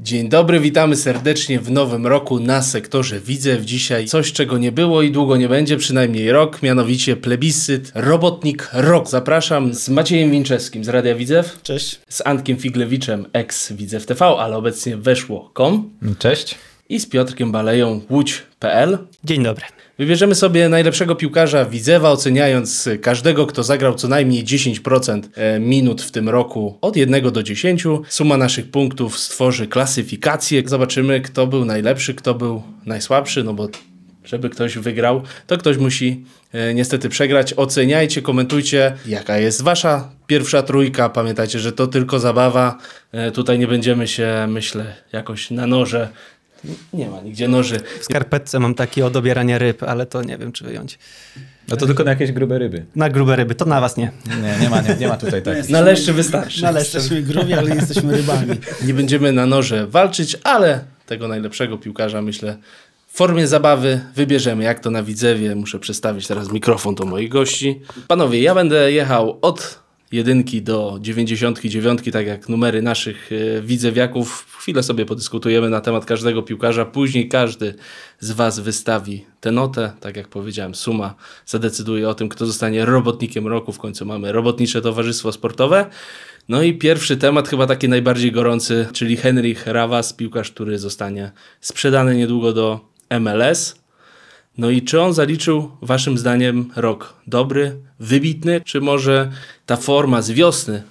Dzień dobry, witamy serdecznie w nowym roku na sektorze Widzew. Dzisiaj coś, czego nie było i długo nie będzie, przynajmniej rok, mianowicie plebiscyt Robotnik Rok. Zapraszam z Maciejem Winczewskim z Radia Widzew. Cześć. Z Antkiem Figlewiczem, ex Widzew TV, ale obecnie weszło.com. Cześć. I z Piotrkiem Baleją, łódź.pl. Dzień dobry. Wybierzemy sobie najlepszego piłkarza Widzewa, oceniając każdego, kto zagrał co najmniej 10% e, minut w tym roku od 1 do 10. Suma naszych punktów stworzy klasyfikację. Zobaczymy, kto był najlepszy, kto był najsłabszy, no bo żeby ktoś wygrał, to ktoś musi e, niestety przegrać. Oceniajcie, komentujcie, jaka jest wasza pierwsza trójka. Pamiętajcie, że to tylko zabawa. E, tutaj nie będziemy się, myślę, jakoś na noże nie ma nigdzie noży. W skarpetce mam taki od obierania ryb, ale to nie wiem, czy wyjąć. No to tylko na jakieś grube ryby. Na grube ryby, to na was nie. Nie, nie ma, nie, nie ma tutaj takich. Na leszczy wystarczy. Na leszczy. Jesteśmy grubi, ale jesteśmy rybami. Nie będziemy na noże walczyć, ale tego najlepszego piłkarza, myślę, w formie zabawy wybierzemy. Jak to na Widzewie, muszę przestawić teraz mikrofon do moich gości. Panowie, ja będę jechał od jedynki do dziewięćdziesiątki, dziewiątki, tak jak numery naszych e, widzewiaków. Chwilę sobie podyskutujemy na temat każdego piłkarza. Później każdy z Was wystawi tę notę. Tak jak powiedziałem, suma zadecyduje o tym, kto zostanie robotnikiem roku. W końcu mamy Robotnicze Towarzystwo Sportowe. No i pierwszy temat, chyba taki najbardziej gorący, czyli Henrich Rawas, piłkarz, który zostanie sprzedany niedługo do MLS. No i czy on zaliczył waszym zdaniem rok dobry, wybitny, czy może ta forma z wiosny,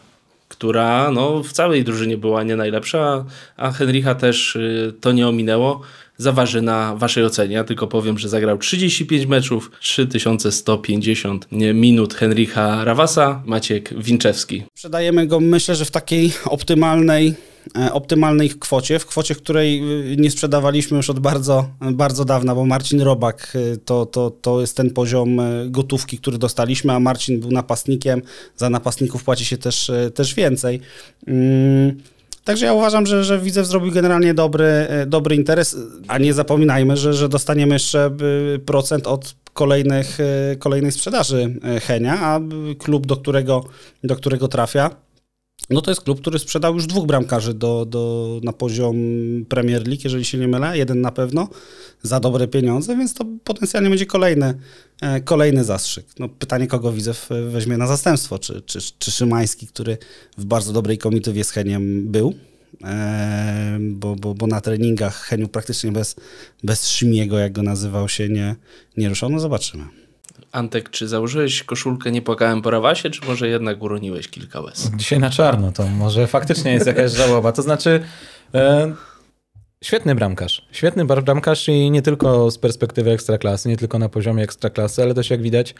która no, w całej drużynie była nie najlepsza, a Henrycha też y, to nie ominęło, zaważy na waszej ocenie. Ja tylko powiem, że zagrał 35 meczów, 3150 minut Henryka Rawasa, Maciek Winczewski. Sprzedajemy go myślę, że w takiej optymalnej e, optymalnej kwocie, w kwocie, której y, nie sprzedawaliśmy już od bardzo, bardzo dawna, bo Marcin Robak y, to, to, to jest ten poziom y, gotówki, który dostaliśmy, a Marcin był napastnikiem, za napastników płaci się też, też więcej. Mm. Także ja uważam, że, że zrobił generalnie dobry, e, dobry interes, a nie zapominajmy, że, że dostaniemy jeszcze e, procent od kolejnych, e, kolejnej sprzedaży Henia, a klub, do którego, do którego trafia, no to jest klub, który sprzedał już dwóch bramkarzy do, do, na poziom Premier League, jeżeli się nie mylę, jeden na pewno, za dobre pieniądze, więc to potencjalnie będzie kolejny, e, kolejny zastrzyk. No, pytanie, kogo widzę weźmie na zastępstwo, czy, czy, czy Szymański, który w bardzo dobrej komitywie z Heniem był, e, bo, bo, bo na treningach Heniu praktycznie bez, bez Szymiego, jak go nazywał się, nie, nie No zobaczymy. Antek, czy założyłeś koszulkę Nie płakałem po rawasie, czy może jednak uroniłeś kilka łez? Dzisiaj na czarno, to może faktycznie jest jakaś żałoba. To znaczy, e, świetny bramkarz. Świetny bramkarz i nie tylko z perspektywy ekstraklasy, nie tylko na poziomie ekstraklasy, ale też jak widać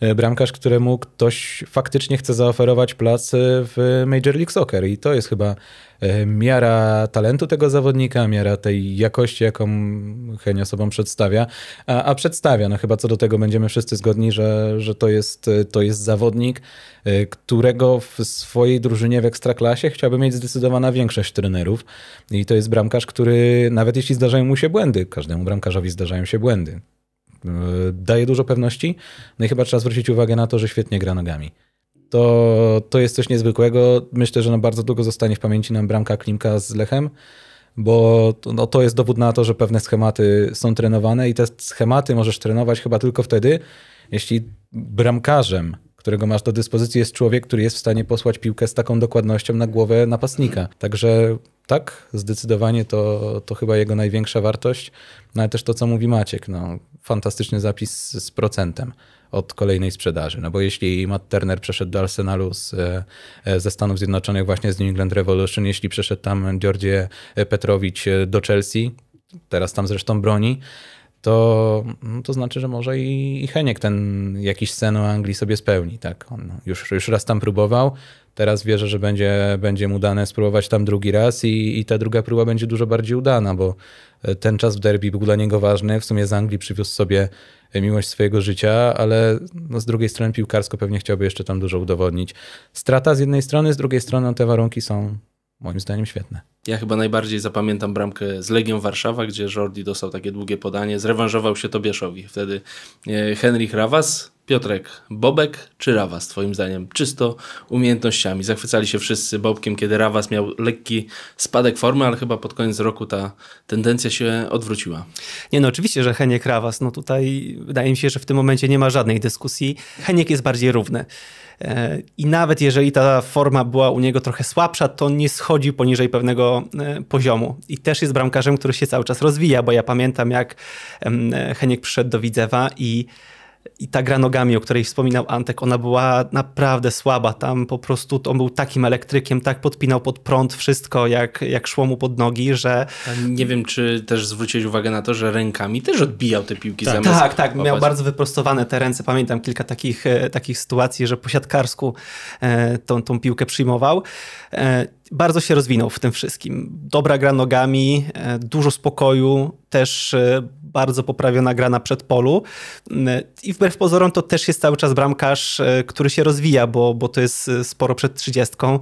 e, bramkarz, któremu ktoś faktycznie chce zaoferować plac e, w Major League Soccer i to jest chyba E, miara talentu tego zawodnika, miara tej jakości, jaką Henio sobą przedstawia. A, a, przedstawia, no chyba co do tego będziemy wszyscy zgodni, że, że to, jest, to jest zawodnik, e, którego w swojej drużynie w ekstraklasie chciałby mieć zdecydowana większość trenerów. I to jest bramkarz, który nawet jeśli zdarzają mu się błędy, każdemu bramkarzowi zdarzają się błędy e, daje dużo pewności. No i chyba trzeba zwrócić uwagę na to, że świetnie gra nogami to, to jest coś niezwykłego. Myślę, że na bardzo długo zostanie w pamięci nam bramka Klimka z Lechem, bo to, no, to jest dowód na to, że pewne schematy są trenowane i te schematy możesz trenować chyba tylko wtedy, jeśli bramkarzem, którego masz do dyspozycji, jest człowiek, który jest w stanie posłać piłkę z taką dokładnością na głowę napastnika. Także tak, zdecydowanie to, to chyba jego największa wartość, no ale też to, co mówi Maciek, no, fantastyczny zapis z procentem od kolejnej sprzedaży. No bo jeśli Matt Turner przeszedł do Arsenalu z, e, e, ze Stanów Zjednoczonych właśnie z New England Revolution, jeśli przeszedł tam Georgie Petrowicz e, do Chelsea, teraz tam zresztą broni, to, no to znaczy, że może i, i Heniek ten jakiś sen o Anglii sobie spełni. Tak? On już, już raz tam próbował, teraz wierzę, że będzie, będzie mu dane spróbować tam drugi raz i, i ta druga próba będzie dużo bardziej udana, bo e, ten czas w derby był dla niego ważny. W sumie z Anglii przywiózł sobie e, miłość swojego życia, ale no z drugiej strony piłkarsko pewnie chciałby jeszcze tam dużo udowodnić. Strata z jednej strony, z drugiej strony te warunki są moim zdaniem świetne. Ja chyba najbardziej zapamiętam bramkę z Legią Warszawa, gdzie Jordi dostał takie długie podanie, zrewanżował się Tobieszowi. Wtedy e, Henrik Rawas, Piotrek, Bobek czy Rawas, twoim zdaniem? Czysto umiejętnościami. Zachwycali się wszyscy Bobkiem, kiedy Rawas miał lekki spadek formy, ale chyba pod koniec roku ta tendencja się odwróciła. Nie no, oczywiście, że Heniek Rawas, no tutaj wydaje mi się, że w tym momencie nie ma żadnej dyskusji. Heniek jest bardziej równy. I nawet jeżeli ta forma była u niego trochę słabsza, to nie schodzi poniżej pewnego e, poziomu. I też jest bramkarzem, który się cały czas rozwija, bo ja pamiętam, jak e, Heniek przyszedł do Widzewa i i ta gra nogami, o której wspominał Antek, ona była naprawdę słaba. Tam po prostu on był takim elektrykiem, tak podpinał pod prąd wszystko, jak, jak szło mu pod nogi, że... Nie wiem, czy też zwróciłeś uwagę na to, że rękami też odbijał te piłki tak, zamiast... Tak, tak. Miał bardzo wyprostowane te ręce. Pamiętam kilka takich, e, takich sytuacji, że po siatkarsku e, tą, tą piłkę przyjmował. E, bardzo się rozwinął w tym wszystkim. Dobra gra nogami, e, dużo spokoju, też e, bardzo poprawiona gra na przedpolu. E, I wbrew pozorom to też jest cały czas bramkarz, który się rozwija, bo, bo to jest sporo przed trzydziestką.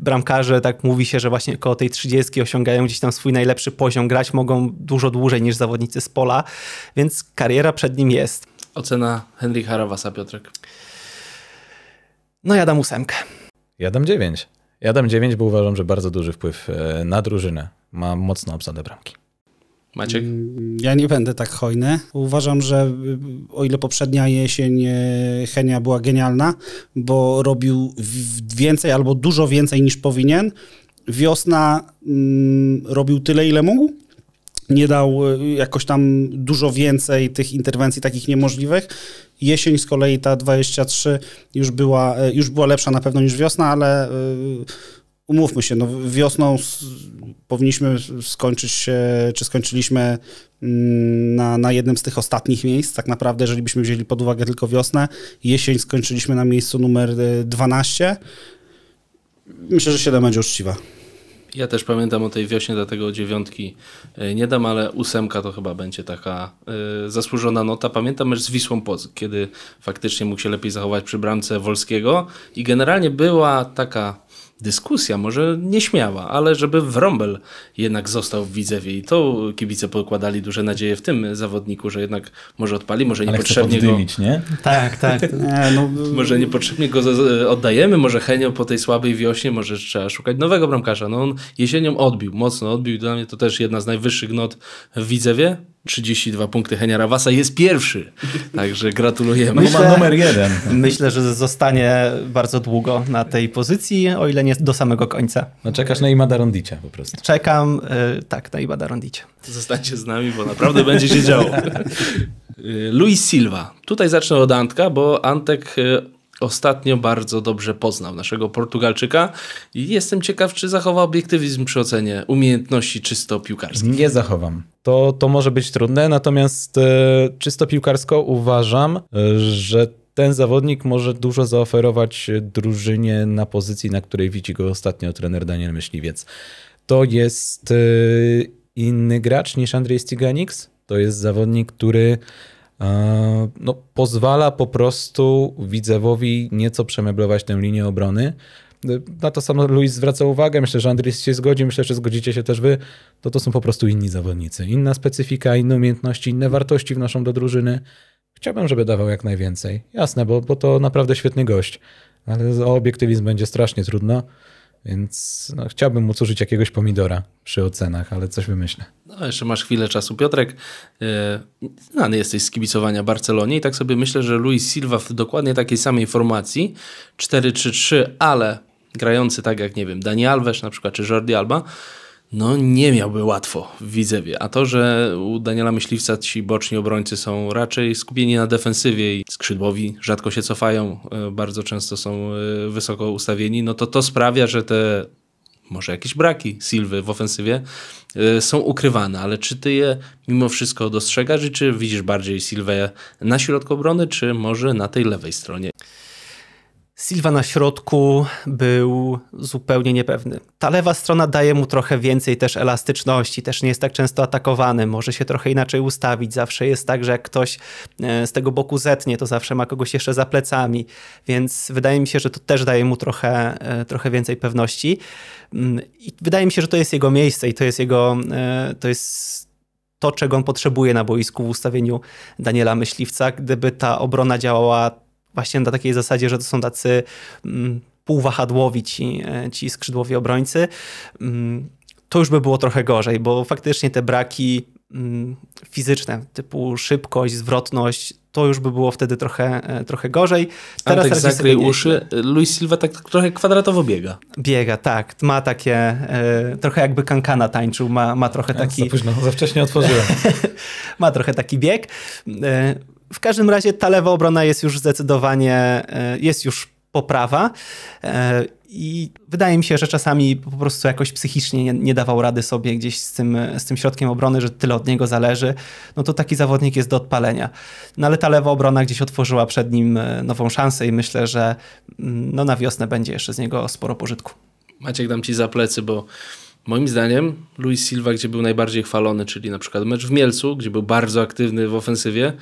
Bramkarze, tak mówi się, że właśnie koło tej trzydziestki osiągają gdzieś tam swój najlepszy poziom. Grać mogą dużo dłużej niż zawodnicy z pola, więc kariera przed nim jest. Ocena Henryka Harawasa, Piotrek? No ja dam ósemkę. Ja dam dziewięć. Ja dam 9, bo uważam, że bardzo duży wpływ e, na drużynę. Ma mocną obsadę bramki. Maciek? Mm, ja nie będę tak hojny. Uważam, że o ile poprzednia jesień e, Henia była genialna, bo robił więcej albo dużo więcej niż powinien, wiosna mm, robił tyle, ile mógł nie dał y, jakoś tam dużo więcej tych interwencji takich niemożliwych. Jesień z kolei ta 23 już była, y, już była lepsza na pewno niż wiosna, ale y, umówmy się, no wiosną powinniśmy skończyć się, czy skończyliśmy mm, na, na jednym z tych ostatnich miejsc, tak naprawdę, jeżeli byśmy wzięli pod uwagę tylko wiosnę. Jesień skończyliśmy na miejscu numer 12. Myślę, że 7 będzie uczciwa. Ja też pamiętam o tej wiośnie, dlatego dziewiątki e, nie dam, ale ósemka to chyba będzie taka y, zasłużona nota. Pamiętam też z Wisłą poz, kiedy faktycznie mógł się lepiej zachować przy bramce Wolskiego i generalnie była taka dyskusja, może nieśmiała, ale żeby Wrąbel jednak został w Widzewie i to kibice pokładali duże nadzieje w tym zawodniku, że jednak może odpali, może niepotrzebnie go... nie? Tak, tak. Nie, no... może niepotrzebnie go oddajemy, może Henio po tej słabej wiośnie, może trzeba szukać nowego bramkarza. No on jesienią odbił, mocno odbił. Dla mnie to też jedna z najwyższych not w Widzewie 32 punkty Henia Rawasa jest pierwszy. Także gratulujemy. Myślę, ma numer jeden. Myślę, że zostanie bardzo długo na tej pozycji, o ile nie do samego końca. No czekasz na Imada Rondicia po prostu. Czekam, y, tak, na Imada Rondicia. Zostańcie z nami, bo naprawdę będzie się działo. Y, Luis Silva. Tutaj zacznę od Antka, bo Antek y, ostatnio bardzo dobrze poznał naszego Portugalczyka i jestem ciekaw, czy zachowa obiektywizm przy ocenie umiejętności czysto piłkarskich. Nie zachowam. To, to może być trudne, natomiast e, czysto piłkarsko uważam, e, że ten zawodnik może dużo zaoferować drużynie na pozycji, na której widzi go ostatnio trener Daniel Myśliwiec. To jest e, inny gracz niż Andrzej Stiganix. To jest zawodnik, który no, pozwala po prostu Widzewowi nieco przemeblować tę linię obrony. Na to samo Luis zwraca uwagę, myślę, że Andrzej się zgodzi, myślę, że zgodzicie się też wy, to to są po prostu inni zawodnicy. Inna specyfika, inne umiejętności, inne wartości wnoszą do drużyny. Chciałbym, żeby dawał jak najwięcej. Jasne, bo, bo to naprawdę świetny gość, ale o obiektywizm będzie strasznie trudno. Więc no, chciałbym użyć jakiegoś pomidora przy ocenach, ale coś wymyślę. No, jeszcze masz chwilę czasu. Piotrek, yy, znany jesteś z kibicowania Barcelonie i tak sobie myślę, że Luis Silva w dokładnie takiej samej formacji 4-3-3, ale grający tak jak, nie wiem, Dani Alves na przykład, czy Jordi Alba, no nie miałby łatwo w Widzewie. A to, że u Daniela Myśliwca ci boczni obrońcy są raczej skupieni na defensywie i skrzydłowi rzadko się cofają, e, bardzo często są e, wysoko ustawieni, no to to sprawia, że te może jakieś braki Silwy w ofensywie e, są ukrywane, ale czy ty je mimo wszystko dostrzegasz czy widzisz bardziej Silwę na środku obrony, czy może na tej lewej stronie? Silva na środku był zupełnie niepewny. Ta lewa strona daje mu trochę więcej też elastyczności, też nie jest tak często atakowany, może się trochę inaczej ustawić. Zawsze jest tak, że jak ktoś e, z tego boku zetnie, to zawsze ma kogoś jeszcze za plecami, więc wydaje mi się, że to też daje mu trochę, e, trochę więcej pewności. Mm, I wydaje mi się, że to jest jego miejsce i to jest jego, e, to jest to, czego on potrzebuje na boisku w ustawieniu Daniela Myśliwca. Gdyby ta obrona działała właśnie na takiej zasadzie, że to są tacy mm, półwahadłowi ci, e, ci skrzydłowi obrońcy, mm, to już by było trochę gorzej, bo faktycznie te braki mm, fizyczne, typu szybkość, zwrotność, to już by było wtedy trochę, e, trochę gorzej. Teraz Antek zakryj uszy. Luis Silva tak trochę kwadratowo biega. Biega, tak. Ma takie, e, trochę jakby kankana tańczył, ma, ma trochę taki... Ja, za późno, za wcześnie otworzyłem. ma trochę taki bieg w każdym razie ta lewa obrona jest już zdecydowanie, e, jest już poprawa. E, I wydaje mi się, że czasami po prostu jakoś psychicznie nie, nie, dawał rady sobie gdzieś z tym, z tym środkiem obrony, że tyle od niego zależy. No to taki zawodnik jest do odpalenia. No ale ta lewa obrona gdzieś otworzyła przed nim e, nową szansę i myślę, że mm, no na wiosnę będzie jeszcze z niego sporo pożytku. Maciek, dam ci za plecy, bo Moim zdaniem Luis Silva, gdzie był najbardziej chwalony, czyli na przykład mecz w Mielcu, gdzie był bardzo aktywny w ofensywie,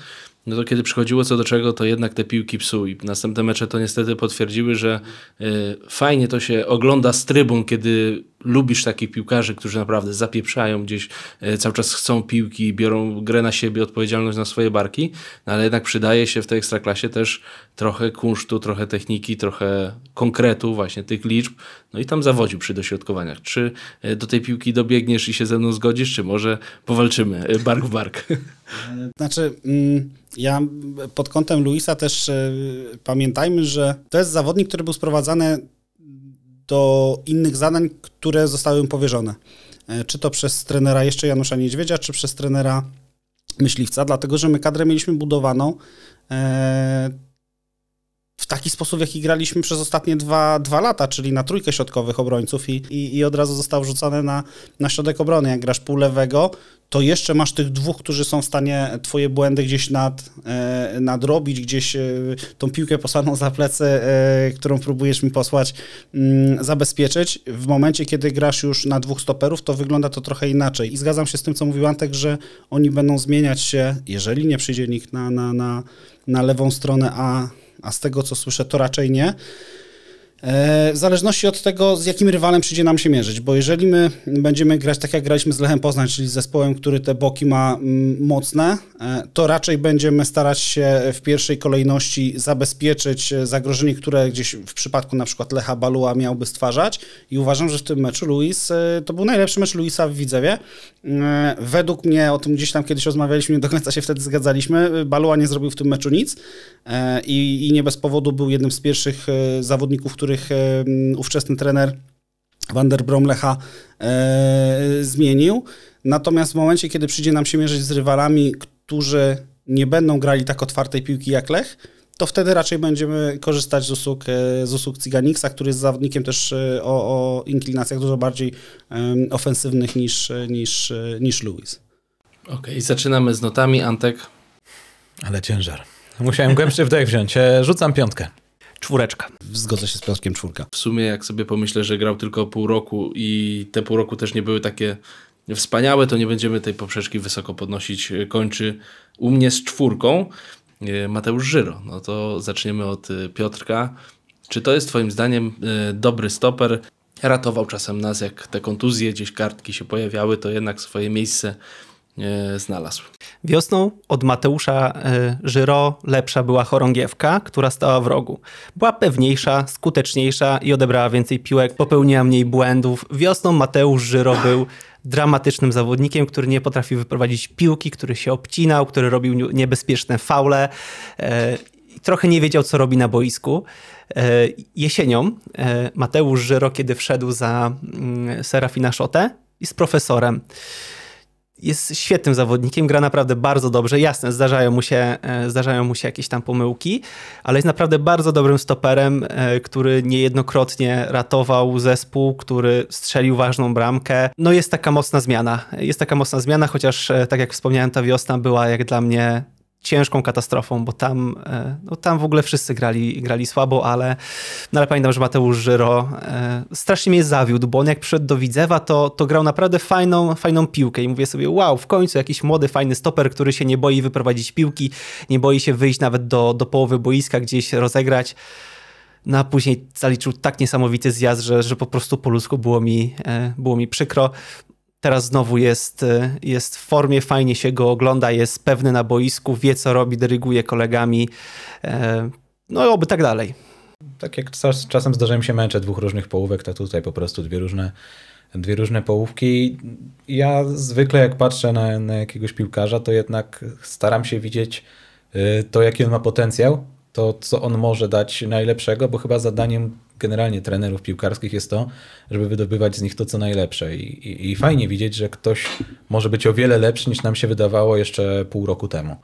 no to kiedy przychodziło co do czego, to jednak te piłki psuł i następne mecze to niestety potwierdziły, że y, fajnie to się ogląda z trybun, kiedy lubisz takich piłkarzy, którzy naprawdę zapieprzają gdzieś, e, cały czas chcą piłki, biorą grę na siebie, odpowiedzialność na swoje barki, no ale jednak przydaje się w tej ekstraklasie też trochę kunsztu, trochę techniki, trochę konkretu właśnie tych liczb, no i tam zawodził przy dośrodkowaniach. Czy e, do tej piłki dobiegniesz i się ze mną zgodzisz, czy może powalczymy e, bark w bark? Znaczy, mm, ja pod kątem Luisa też pamiętajmy, że to jest zawodnik, który był sprowadzany do innych zadań, które zostały im powierzone. E, czy to przez trenera jeszcze Janusza Niedźwiedzia, czy przez trenera myśliwca, dlatego że my kadrę mieliśmy budowaną e, w taki sposób, w jaki graliśmy przez ostatnie dwa, dwa lata, czyli na trójkę środkowych obrońców i, i, i od razu został rzucony na, na środek obrony. Jak grasz pół lewego, to jeszcze masz tych dwóch, którzy są w stanie twoje błędy gdzieś nad, e, nadrobić, gdzieś e, tą piłkę posłaną za plecy, e, którą próbujesz mi posłać, m, mm, zabezpieczyć. W momencie, kiedy grasz już na dwóch stoperów, to wygląda to trochę inaczej. I zgadzam się z tym, co mówił Antek, że oni będą zmieniać się, jeżeli nie przyjdzie nikt na, na, na, na lewą stronę, a a z tego co słyszę, to raczej nie. E, w zależności od tego, z jakim rywalem przyjdzie nam się mierzyć, bo jeżeli my będziemy grać tak, jak graliśmy z Lechem Poznań, czyli z zespołem, który te boki ma mm, mocne, e, to raczej będziemy starać się w pierwszej kolejności zabezpieczyć e, zagrożenie, które gdzieś w przypadku na przykład Lecha Balua miałby stwarzać i uważam, że w tym meczu Luis, to był najlepszy mecz Luisa w Widzewie. Według mnie, o tym gdzieś tam kiedyś rozmawialiśmy, nie do końca się wtedy zgadzaliśmy, Balua nie zrobił w tym meczu nic i, i nie bez powodu był jednym z pierwszych zawodników, który których ówczesny trener Van der Bromlecha e, zmienił. Natomiast w momencie, kiedy przyjdzie nam się mierzyć z rywalami, którzy nie będą grali tak otwartej piłki jak Lech, to wtedy raczej będziemy korzystać z usług, e, z usług Ciganiksa, który jest zawodnikiem też e, o, o inklinacjach dużo bardziej um, ofensywnych niż, niż, niż Lewis. Okej, okay, zaczynamy z notami. Antek. Ale ciężar. Musiałem głębszy wdech wziąć. Rzucam piątkę. Czwóreczka. Zgodzę się z Piotrkiem, czwórka. W sumie jak sobie pomyślę, że grał tylko pół roku i te pół roku też nie były takie wspaniałe, to nie będziemy tej poprzeczki wysoko podnosić. Kończy u mnie z czwórką e, Mateusz Żyro. No to zaczniemy od e, Piotrka. Czy to jest twoim zdaniem e, dobry stoper? Ratował czasem nas, jak te kontuzje, gdzieś kartki się pojawiały, to jednak swoje miejsce E, znalazł. Wiosną od Mateusza e, Żyro lepsza była chorągiewka, która stała w rogu. Była pewniejsza, skuteczniejsza i odebrała więcej piłek, popełniła mniej błędów. Wiosną Mateusz Żyro był dramatycznym zawodnikiem, który nie potrafił wyprowadzić piłki, który się obcinał, który robił niebezpieczne faule e, trochę nie wiedział, co robi na boisku. Jesienią Mateusz Żyro, kiedy wszedł za mm, Serafina Szotę i z profesorem jest świetnym zawodnikiem, gra naprawdę bardzo dobrze. Jasne, zdarzają mu się, e, zdarzają mu się jakieś tam pomyłki, ale jest naprawdę bardzo dobrym stoperem, e, który niejednokrotnie ratował zespół, który strzelił ważną bramkę. No jest taka mocna zmiana. Jest taka mocna zmiana, chociaż e, tak jak wspomniałem, ta wiosna była jak dla mnie ciężką katastrofą, bo tam, e, no, tam w ogóle wszyscy grali, grali słabo, ale, no, ale pamiętam, że Mateusz Żyro e, strasznie mnie zawiódł, bo on jak przyszedł do Widzewa, to, to grał naprawdę fajną, fajną piłkę i mówię sobie, wow, w końcu jakiś młody, fajny stoper, który się nie boi wyprowadzić piłki, nie boi się wyjść nawet do, do połowy boiska, gdzieś rozegrać. No a później zaliczył tak niesamowity zjazd, że, że po prostu po ludzku było mi, e, było mi przykro teraz znowu jest, y, jest w formie, fajnie się go ogląda, jest pewny na boisku, wie co robi, dyryguje kolegami, e, no oby tak dalej. Tak jak czasem zdarzają się męcze dwóch różnych połówek, to tutaj po prostu dwie różne dwie różne połówki. Ja zwykle jak patrzę na, na, jakiegoś piłkarza, to jednak staram się widzieć y, to, jaki on ma potencjał, to, co on może dać najlepszego, bo chyba zadaniem generalnie trenerów piłkarskich jest to, żeby wydobywać z nich to, co najlepsze. I, i, i fajnie widzieć, że ktoś może być o wiele lepszy, niż nam się wydawało jeszcze pół roku temu.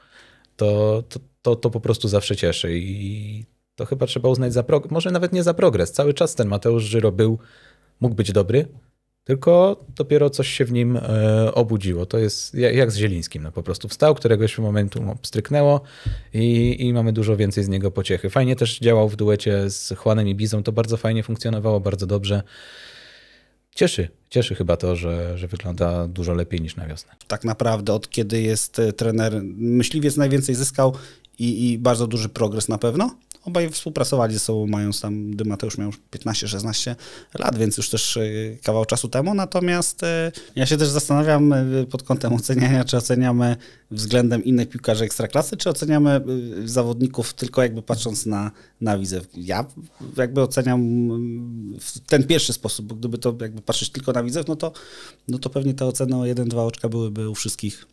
To, to, to, to po prostu zawsze cieszy i to chyba trzeba uznać za progres, może nawet nie za progres. Cały czas ten Mateusz Żyro był, mógł być dobry, tylko dopiero coś się w nim e, obudziło. To jest jak z Zielińskim. No, po prostu wstał, któregoś momentu obstryknęło i, i mamy dużo więcej z niego pociechy. Fajnie też działał w duecie z Juanem i Bizą. To bardzo fajnie funkcjonowało, bardzo dobrze cieszy. Cieszy chyba to, że, że wygląda dużo lepiej niż na wiosnę. Tak naprawdę, od kiedy jest e, trener myśliwiec, najwięcej zyskał i, i bardzo duży progres na pewno? Obaj współpracowali ze sobą, mając tam, gdy Mateusz miał 15-16 lat, więc już też e, kawał czasu temu. Natomiast e, ja się też zastanawiam e, pod kątem oceniania, czy oceniamy względem innych piłkarzy ekstraklasy, czy oceniamy zawodników tylko jakby patrząc na, na Ja jakby oceniam w ten pierwszy sposób, bo gdyby to jakby patrzeć tylko na widzę, no to, no to pewnie te oceny o 1-2 oczka byłyby u wszystkich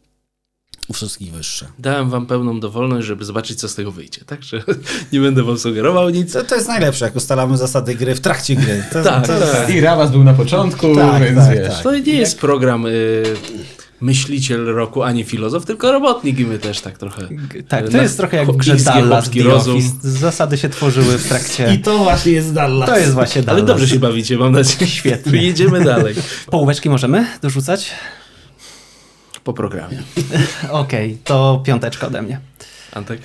u wszystkich wyższe. Dałem wam pełną dowolność, żeby zobaczyć, co z tego wyjdzie, także nie będę wam sugerował nic. To, to jest najlepsze, jak ustalamy zasady gry w trakcie gry. To, tak, to jest... Tak. I Rawas był na początku, tak, więc tak, tak. wiesz. To nie jest program... Y myśliciel roku, ani filozof, tylko robotnik i my też tak trochę. Tak, to na, jest trochę jak gdzieś Dallas rozum. Zasady się tworzyły w trakcie. I to właśnie jest Dallas. To jest właśnie Dallas. Ale dobrze się bawicie, mam nadzieję. Świetnie. Jedziemy dalej. Połóweczki możemy dorzucać? po programie. Okej, okay, to piąteczka ode mnie. Antek?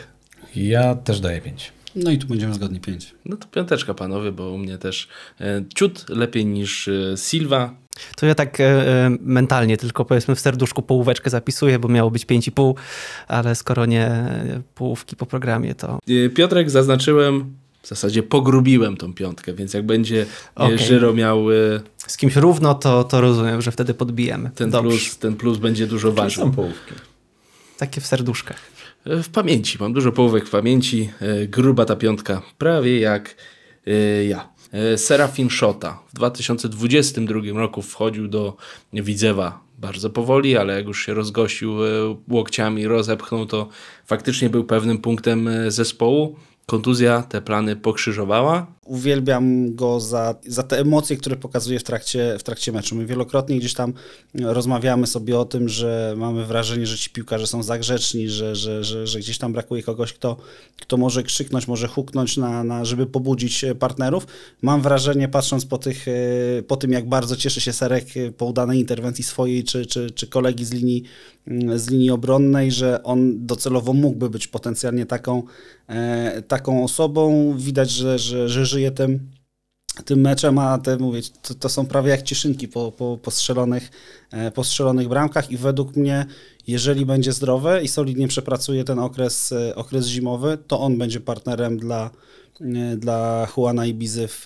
Ja też daję pięć. No i tu będziemy zgodni pięć. No to piąteczka panowie, bo u mnie też e, ciut lepiej niż e, Silva. To ja tak e, mentalnie tylko powiedzmy w serduszku połóweczkę zapisuję, bo miało być 5,5, ale skoro nie połówki po programie to... Piotrek zaznaczyłem w zasadzie pogrubiłem tą piątkę, więc jak będzie e, okay. Żyro miał... E, Z kimś równo, to, to rozumiem, że wtedy podbijemy. Ten, plus, ten plus będzie dużo ważny. są połówki? Takie w serduszkach. E, w pamięci, mam dużo połówek w pamięci. Gruba ta piątka, prawie jak ja. Serafin Szota w 2022 roku wchodził do Widzewa bardzo powoli, ale jak już się rozgościł łokciami, rozepchnął, to faktycznie był pewnym punktem zespołu kontuzja te plany pokrzyżowała uwielbiam go za, za te emocje, które pokazuje w trakcie, w trakcie meczu. My wielokrotnie gdzieś tam rozmawiamy sobie o tym, że mamy wrażenie, że ci piłkarze są zagrzeczni, że, że, że, że gdzieś tam brakuje kogoś, kto, kto może krzyknąć, może huknąć, na, na, żeby pobudzić e, partnerów. Mam wrażenie, patrząc po, tych, e, po tym, jak bardzo cieszy się Serek e, po udanej interwencji swojej czy, czy, czy kolegi z linii, mm, z linii obronnej, że on docelowo mógłby być potencjalnie taką, taką osobą. Widać, że, że, że żyje tym, tym meczem, a te mówię, to, to są prawie jak ciszynki po, po, po, strzelonych, e, po strzelonych bramkach i według mnie, jeżeli będzie zdrowe i solidnie przepracuje ten okres, e, okres zimowy, to on będzie partnerem dla, e, dla Juana Ibizy w,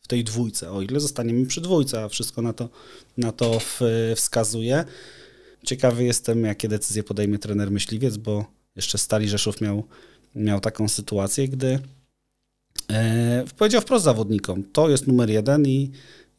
w tej dwójce, o ile zostaniemy przy dwójce, a wszystko na to, na to w, wskazuje. Ciekawy jestem, jakie decyzje podejmie trener myśliwiec, bo jeszcze Stali Rzeszów miał, miał taką sytuację, gdy e, powiedział wprost zawodnikom, to jest numer jeden i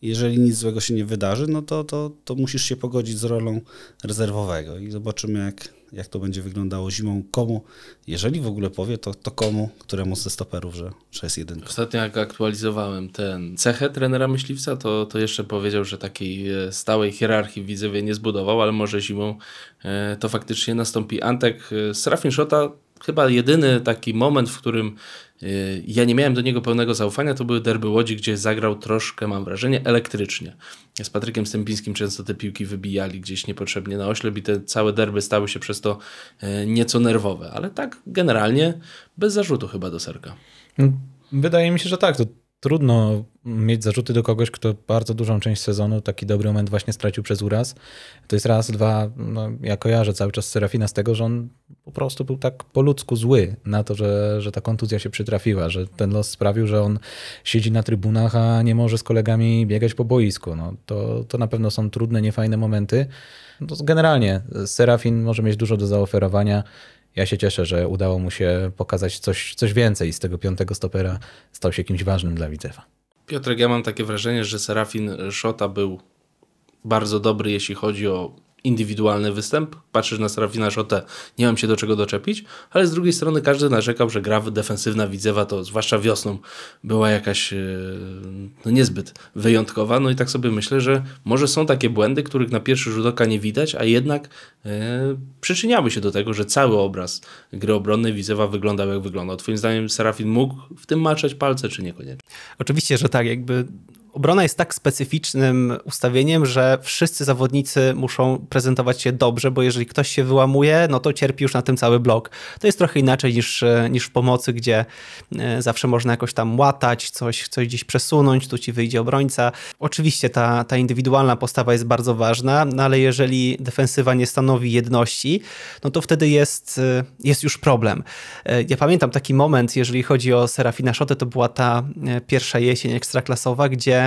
jeżeli nic złego się nie wydarzy, no to, to, to musisz się pogodzić z rolą rezerwowego i zobaczymy, jak, jak to będzie wyglądało zimą, komu, jeżeli w ogóle powie, to, to komu, któremu ze stoperów, że, że jest jeden. Ostatnio jak aktualizowałem ten cechę trenera myśliwca, to, to jeszcze powiedział, że takiej e, stałej hierarchii widzowie nie zbudował, ale może zimą e, to faktycznie nastąpi. Antek e, Srafinszota chyba jedyny taki moment, w którym Y, ja nie miałem do niego pełnego zaufania, to były derby Łodzi, gdzie zagrał troszkę, mam wrażenie, elektrycznie. Z Patrykiem Stępińskim często te piłki wybijali gdzieś niepotrzebnie na oślep i te całe derby stały się przez to y, nieco nerwowe, ale tak generalnie bez zarzutu chyba do serka. Mm, wydaje mi się, że tak. To trudno mieć zarzuty do kogoś, kto bardzo dużą część sezonu, taki dobry moment właśnie stracił przez uraz. To jest raz, dwa, no, ja kojarzę cały czas Serafina z tego, że on po prostu był tak po ludzku zły na to, że, że ta kontuzja się przytrafiła, że ten los sprawił, że on siedzi na trybunach, a nie może z kolegami biegać po boisku. No, to, to na pewno są trudne, niefajne momenty. No, generalnie Serafin może mieć dużo do zaoferowania ja się cieszę, że udało mu się pokazać coś, coś więcej z tego piątego stopera. Stał się kimś ważnym dla widzewa. Piotrek, ja mam takie wrażenie, że Serafin Szota był bardzo dobry, jeśli chodzi o indywidualny występ, patrzysz na Serafina Szotę, nie mam się do czego doczepić, ale z drugiej strony każdy narzekał, że gra defensywna Widzewa to zwłaszcza wiosną była jakaś e, no niezbyt wyjątkowa, no i tak sobie myślę, że może są takie błędy, których na pierwszy rzut oka nie widać, a jednak e, przyczyniały się do tego, że cały obraz gry obronnej Widzewa wyglądał jak wyglądał. Twoim zdaniem Serafin mógł w tym maczać palce, czy niekoniecznie? Oczywiście, że tak, jakby obrona jest tak specyficznym ustawieniem, że wszyscy zawodnicy muszą prezentować się dobrze, bo jeżeli ktoś się wyłamuje, no to cierpi już na tym cały blok. To jest trochę inaczej niż, niż w pomocy, gdzie e, zawsze można jakoś tam łatać, coś, coś gdzieś przesunąć, tu ci wyjdzie obrońca. Oczywiście ta, ta indywidualna postawa jest bardzo ważna, no ale jeżeli defensywa nie stanowi jedności, no to wtedy jest, e, jest już problem. E, ja pamiętam taki moment, jeżeli chodzi o Serafina Szotę, to była ta pierwsza jesień ekstraklasowa, gdzie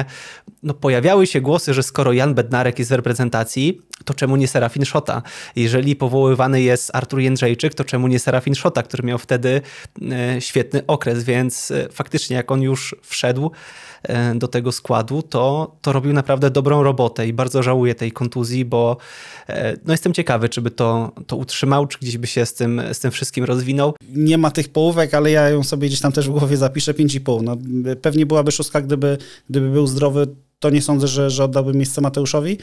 no, pojawiały się głosy, że skoro Jan Bednarek jest w reprezentacji, to czemu nie Serafin Szota? Jeżeli powoływany jest Artur Jędrzejczyk, to czemu nie Serafin Szota, który miał wtedy e, świetny okres, więc e, faktycznie jak on już wszedł, E, do tego składu, to, to robił naprawdę dobrą robotę i bardzo żałuję tej kontuzji, bo e, no jestem ciekawy, czy by to, to utrzymał, czy gdzieś by się z tym, z tym wszystkim rozwinął. Nie ma tych połówek, ale ja ją sobie gdzieś tam też w głowie zapiszę 5,5. No, pewnie byłaby szóstka, gdyby, gdyby był zdrowy, to nie sądzę, że, że oddałby miejsce Mateuszowi,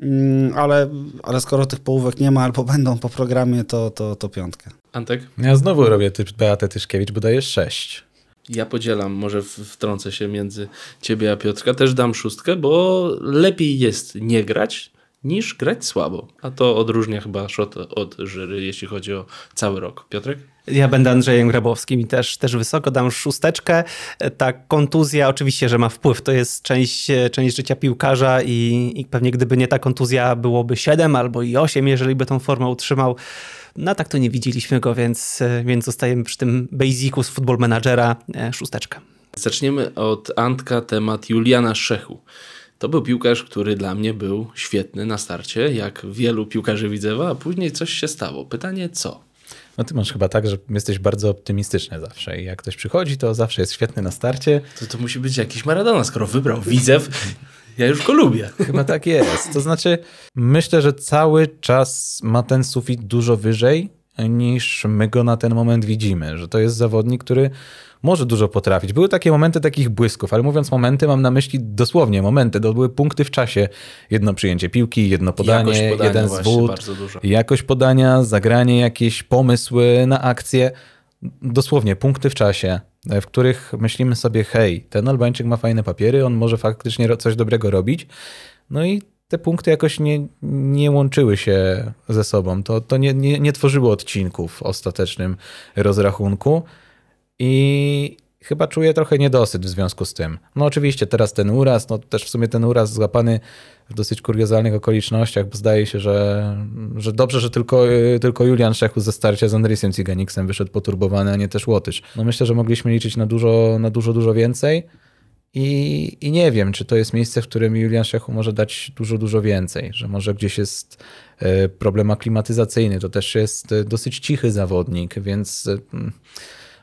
mm, ale, ale skoro tych połówek nie ma albo będą po programie, to, to, to piątkę. Antek? Ja znowu robię typ Beatę Tyszkiewicz, bo dajesz 6. Ja podzielam, może wtrącę się między ciebie a Piotrka, też dam szóstkę, bo lepiej jest nie grać niż grać słabo. A to odróżnia chyba szot od żyry, jeśli chodzi o cały rok. Piotrek? Ja będę Andrzejem Grabowskim i też, też wysoko dam szósteczkę. Ta kontuzja oczywiście, że ma wpływ. To jest część, część życia piłkarza i, i pewnie gdyby nie ta kontuzja byłoby siedem, albo i osiem, jeżeli by tą formę utrzymał. No tak to nie widzieliśmy go, więc, e, więc zostajemy przy tym basicu z Football Managera e, szósteczka. Zaczniemy od Antka temat Juliana Szechu. To był piłkarz, który dla mnie był świetny na starcie, jak wielu piłkarzy widzewa, a później coś się stało. Pytanie co? No ty masz chyba tak, że jesteś bardzo optymistyczny zawsze i jak ktoś przychodzi, to zawsze jest świetny na starcie. To, to musi być jakiś Maradona, skoro wybrał Widzew ja już go lubię. Chyba tak jest. To znaczy, myślę, że cały czas ma ten sufit dużo wyżej niż my go na ten moment widzimy, że to jest zawodnik, który może dużo potrafić. Były takie momenty takich błysków, ale mówiąc momenty, mam na myśli dosłownie momenty. To były punkty w czasie. Jedno przyjęcie piłki, jedno podanie, podania, jeden zwód, jakość podania, zagranie, jakieś pomysły na akcję. Dosłownie punkty w czasie w których myślimy sobie, hej, ten Albańczyk ma fajne papiery, on może faktycznie coś dobrego robić. No i te punkty jakoś nie, nie łączyły się ze sobą. To, to nie, nie, nie tworzyło odcinków w ostatecznym rozrachunku. I chyba czuję trochę niedosyt w związku z tym. No oczywiście teraz ten uraz, no też w sumie ten uraz złapany w dosyć kuriozalnych okolicznościach, bo zdaje się, że, że dobrze, że tylko, tylko Julian Szechu ze starcia z Andrysem Ciganiksem wyszedł poturbowany, a nie też Łotysz. No myślę, że mogliśmy liczyć na dużo, na dużo, dużo więcej. I, I nie wiem, czy to jest miejsce, w którym Julian Szechu może dać dużo, dużo więcej, że może gdzieś jest e, problem aklimatyzacyjny, to też jest e, dosyć cichy zawodnik, więc e, hmm,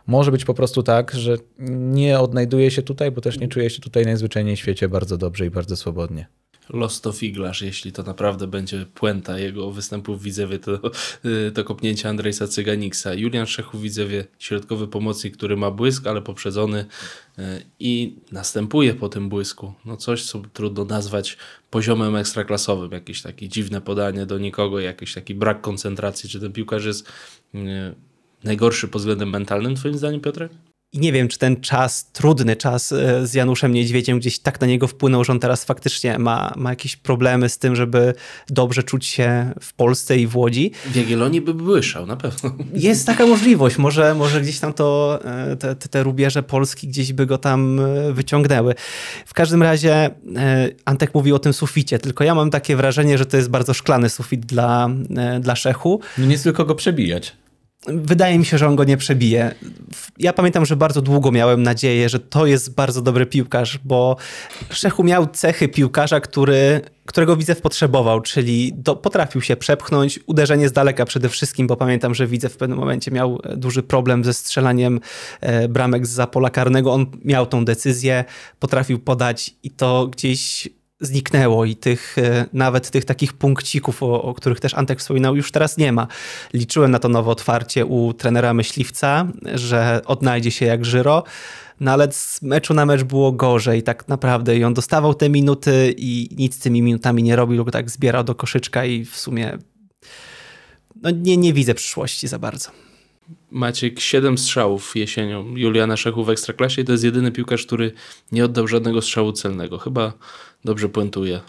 może być po prostu tak, że nie odnajduje się tutaj, bo też nie mhm. czuje się tutaj najzwyczajniej w świecie bardzo dobrze i bardzo swobodnie. Los to figlarz, jeśli to naprawdę będzie puenta jego występu w Widzewie, to, y, to kopnięcie Andrejsa Cyganiksa. Julian Szechu w Widzewie, środkowy pomocnik, który ma błysk, ale poprzedzony y, i następuje po tym błysku. No coś, co trudno nazwać poziomem ekstraklasowym. Jakieś takie dziwne podanie do nikogo, jakiś taki brak koncentracji, czy ten piłkarz jest y, najgorszy pod względem mentalnym, twoim zdaniem, Piotrek? I nie wiem, czy ten czas, trudny czas e, z Januszem Niedźwiedziem gdzieś tak na niego wpłynął, że on teraz faktycznie ma, ma jakieś problemy z tym, żeby dobrze czuć się w Polsce i w Łodzi. W Jagiellonii by błyszał, na pewno. Jest taka możliwość. Może, może gdzieś tam to, e, te, te rubierze Polski gdzieś by go tam e, wyciągnęły. W każdym razie Antek mówił o tym suficie, tylko ja mam takie wrażenie, że to jest bardzo szklany sufit dla, dla Szechu. No nie tylko go przebijać wydaje mi się, że on go nie przebije. Ja pamiętam, że bardzo długo miałem nadzieję, że to jest bardzo dobry piłkarz, bo Szechu miał cechy piłkarza, który, którego Widzew potrzebował, czyli do, potrafił się przepchnąć, uderzenie z daleka przede wszystkim, bo pamiętam, że Widzew w pewnym momencie miał duży problem ze strzelaniem e, bramek z pola karnego. On miał tą decyzję, potrafił podać i to gdzieś zniknęło i tych e, nawet tych takich punkcików, o, o, których też Antek wspominał, już teraz nie ma. Liczyłem na to nowe otwarcie u trenera myśliwca, że odnajdzie się jak żyro. No ale z meczu na mecz było gorzej tak naprawdę i on dostawał te minuty i nic z tymi minutami nie robił, go tak zbierał do koszyczka i w sumie no nie, nie widzę przyszłości za bardzo. Maciek 7 strzałów jesienią Juliana Szechu w Ekstraklasie i to jest jedyny piłkarz, który nie oddał żadnego strzału celnego. Chyba dobrze puentuje.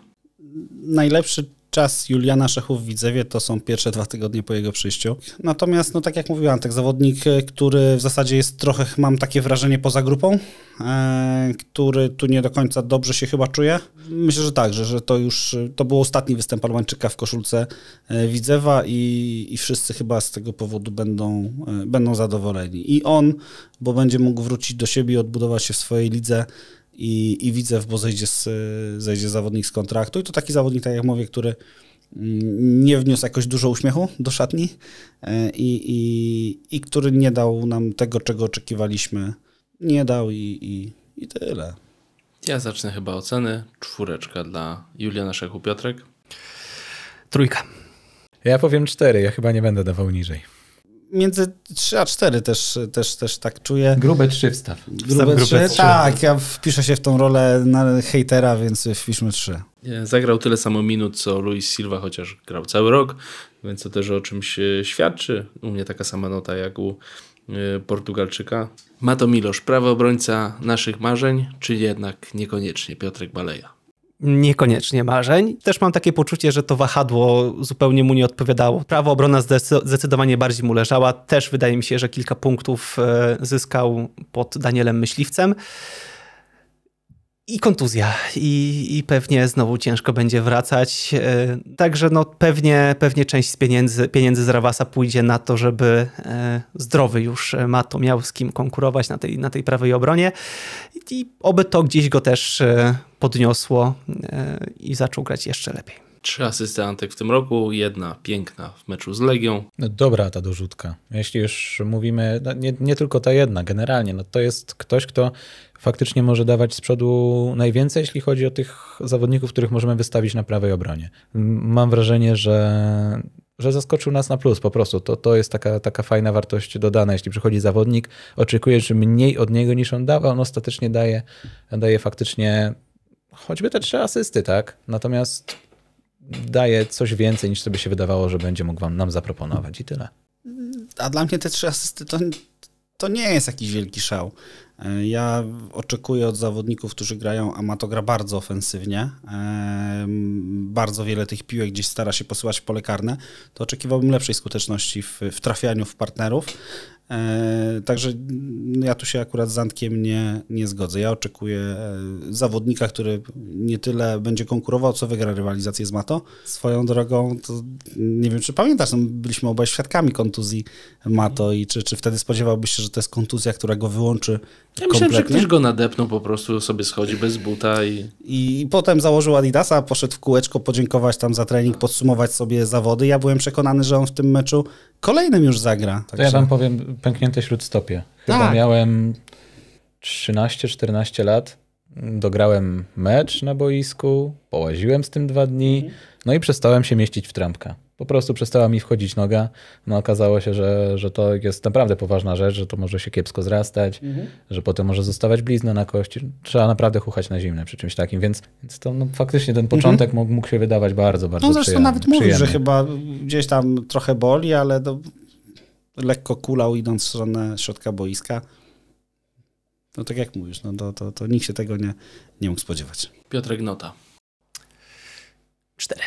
Najlepszy czas Juliana Szechów w Widzewie to są pierwsze dwa tygodnie po jego przyjściu. Natomiast, no tak jak mówiłem, Antek, zawodnik, e, który w zasadzie jest trochę, mam takie wrażenie, poza grupą, e, który tu nie do końca dobrze się chyba czuje. Myślę, że tak, że, że to już, e, to był ostatni występ Albańczyka w koszulce e, Widzewa i, i wszyscy chyba z tego powodu będą, będą zadowoleni. I on, bo będzie mógł wrócić do siebie i odbudować się w swojej lidze, i, i widzę, bo zejdzie, z, zejdzie zawodnik z kontraktu. I to taki zawodnik, tak jak mówię, który mm, nie wniósł jakoś dużo uśmiechu do szatni e, i, i, i który nie dał nam tego, czego oczekiwaliśmy. Nie dał i, i, i tyle. Ja zacznę chyba oceny. Czwóreczka dla Juliana Szechu Piotrek. Trójka. Ja powiem cztery, ja chyba nie będę dawał niżej między 3 a 4 też, też, też tak czuję. Grube 3 wstaw. Grube 3, grube 3, tak. Ja wpiszę się w tą rolę na hejtera, więc wpiszmy 3. Zagrał tyle samo minut, co Luis Silva, chociaż grał cały rok, więc to też o czymś e, świadczy. U mnie taka sama nota jak u e, Portugalczyka. Ma to Milosz, prawy obrońca naszych marzeń, czy jednak niekoniecznie Piotrek Baleja? niekoniecznie marzeń. Też mam takie poczucie, że to wahadło zupełnie mu nie odpowiadało. Prawo obrona zdecydowanie bardziej mu leżała. Też wydaje mi się, że kilka punktów e, zyskał pod Danielem Myśliwcem i kontuzja, i, i pewnie znowu ciężko będzie wracać. E, także no pewnie, pewnie część z pieniędzy, pieniędzy z Rawasa pójdzie na to, żeby e, zdrowy już Mato miał z kim konkurować na tej, na tej prawej obronie. I oby to gdzieś go też e, podniosło i zaczął grać jeszcze lepiej. Trzy asysty Antek w tym roku, jedna piękna w meczu z Legią. No dobra ta dorzutka. Jeśli już mówimy, no nie, nie, tylko ta jedna, generalnie, no to jest ktoś, kto faktycznie może dawać z przodu najwięcej, jeśli chodzi o tych zawodników, których możemy wystawić na prawej obronie. Mam wrażenie, że, że zaskoczył nas na plus po prostu. To, to jest taka, taka fajna wartość dodana. Jeśli przychodzi zawodnik, oczekujesz mniej od niego niż on dawał, on ostatecznie daje, daje faktycznie choćby te trzy asysty, tak? Natomiast daje coś więcej niż sobie się wydawało, że będzie mógł wam, nam zaproponować i tyle. A dla mnie te trzy asysty to, to nie jest jakiś wielki szał. Ja oczekuję od zawodników, którzy grają, amatogra gra bardzo ofensywnie, bardzo wiele tych piłek gdzieś stara się posyłać w pole karne, to oczekiwałbym lepszej skuteczności w, w trafianiu w partnerów. E, także ja tu się akurat z Antkiem nie, nie zgodzę. Ja oczekuję e, zawodnika, który nie tyle będzie konkurował, co wygra rywalizację z Mato. Swoją drogą, to nie wiem, czy pamiętasz, no byliśmy obaj świadkami kontuzji Mato i czy, czy wtedy spodziewałbyś się, że to jest kontuzja, która go wyłączy ja kompletnie? myślałem, że ktoś go nadepnął po prostu, sobie schodzi bez buta i... I, I potem założył Adidasa, poszedł w kółeczko podziękować tam za trening, podsumować sobie zawody. Ja byłem przekonany, że on w tym meczu kolejnym już zagra. To ja wam powiem pęknięte śródstopie. Chyba tak. miałem 13-14 lat. Dograłem mecz na boisku, połaziłem z tym dwa dni, mhm. no i przestałem się mieścić w trampka po prostu przestała mi wchodzić noga. No okazało się, że, że to jest naprawdę poważna rzecz, że to może się kiepsko zrastać, mhm. że potem może zostawać blizny na kości. Trzeba naprawdę chuchać na zimne przy czymś takim, więc, więc to no, faktycznie ten początek mhm. mógł, się wydawać bardzo, bardzo No zresztą przyjemny, nawet mówisz, przyjemny. że chyba gdzieś tam trochę boli, ale do, lekko kulał idąc w stronę środka boiska. No tak jak mówisz, no to, to, to nikt się tego nie, nie mógł spodziewać. Piotrek Gnota. Cztery.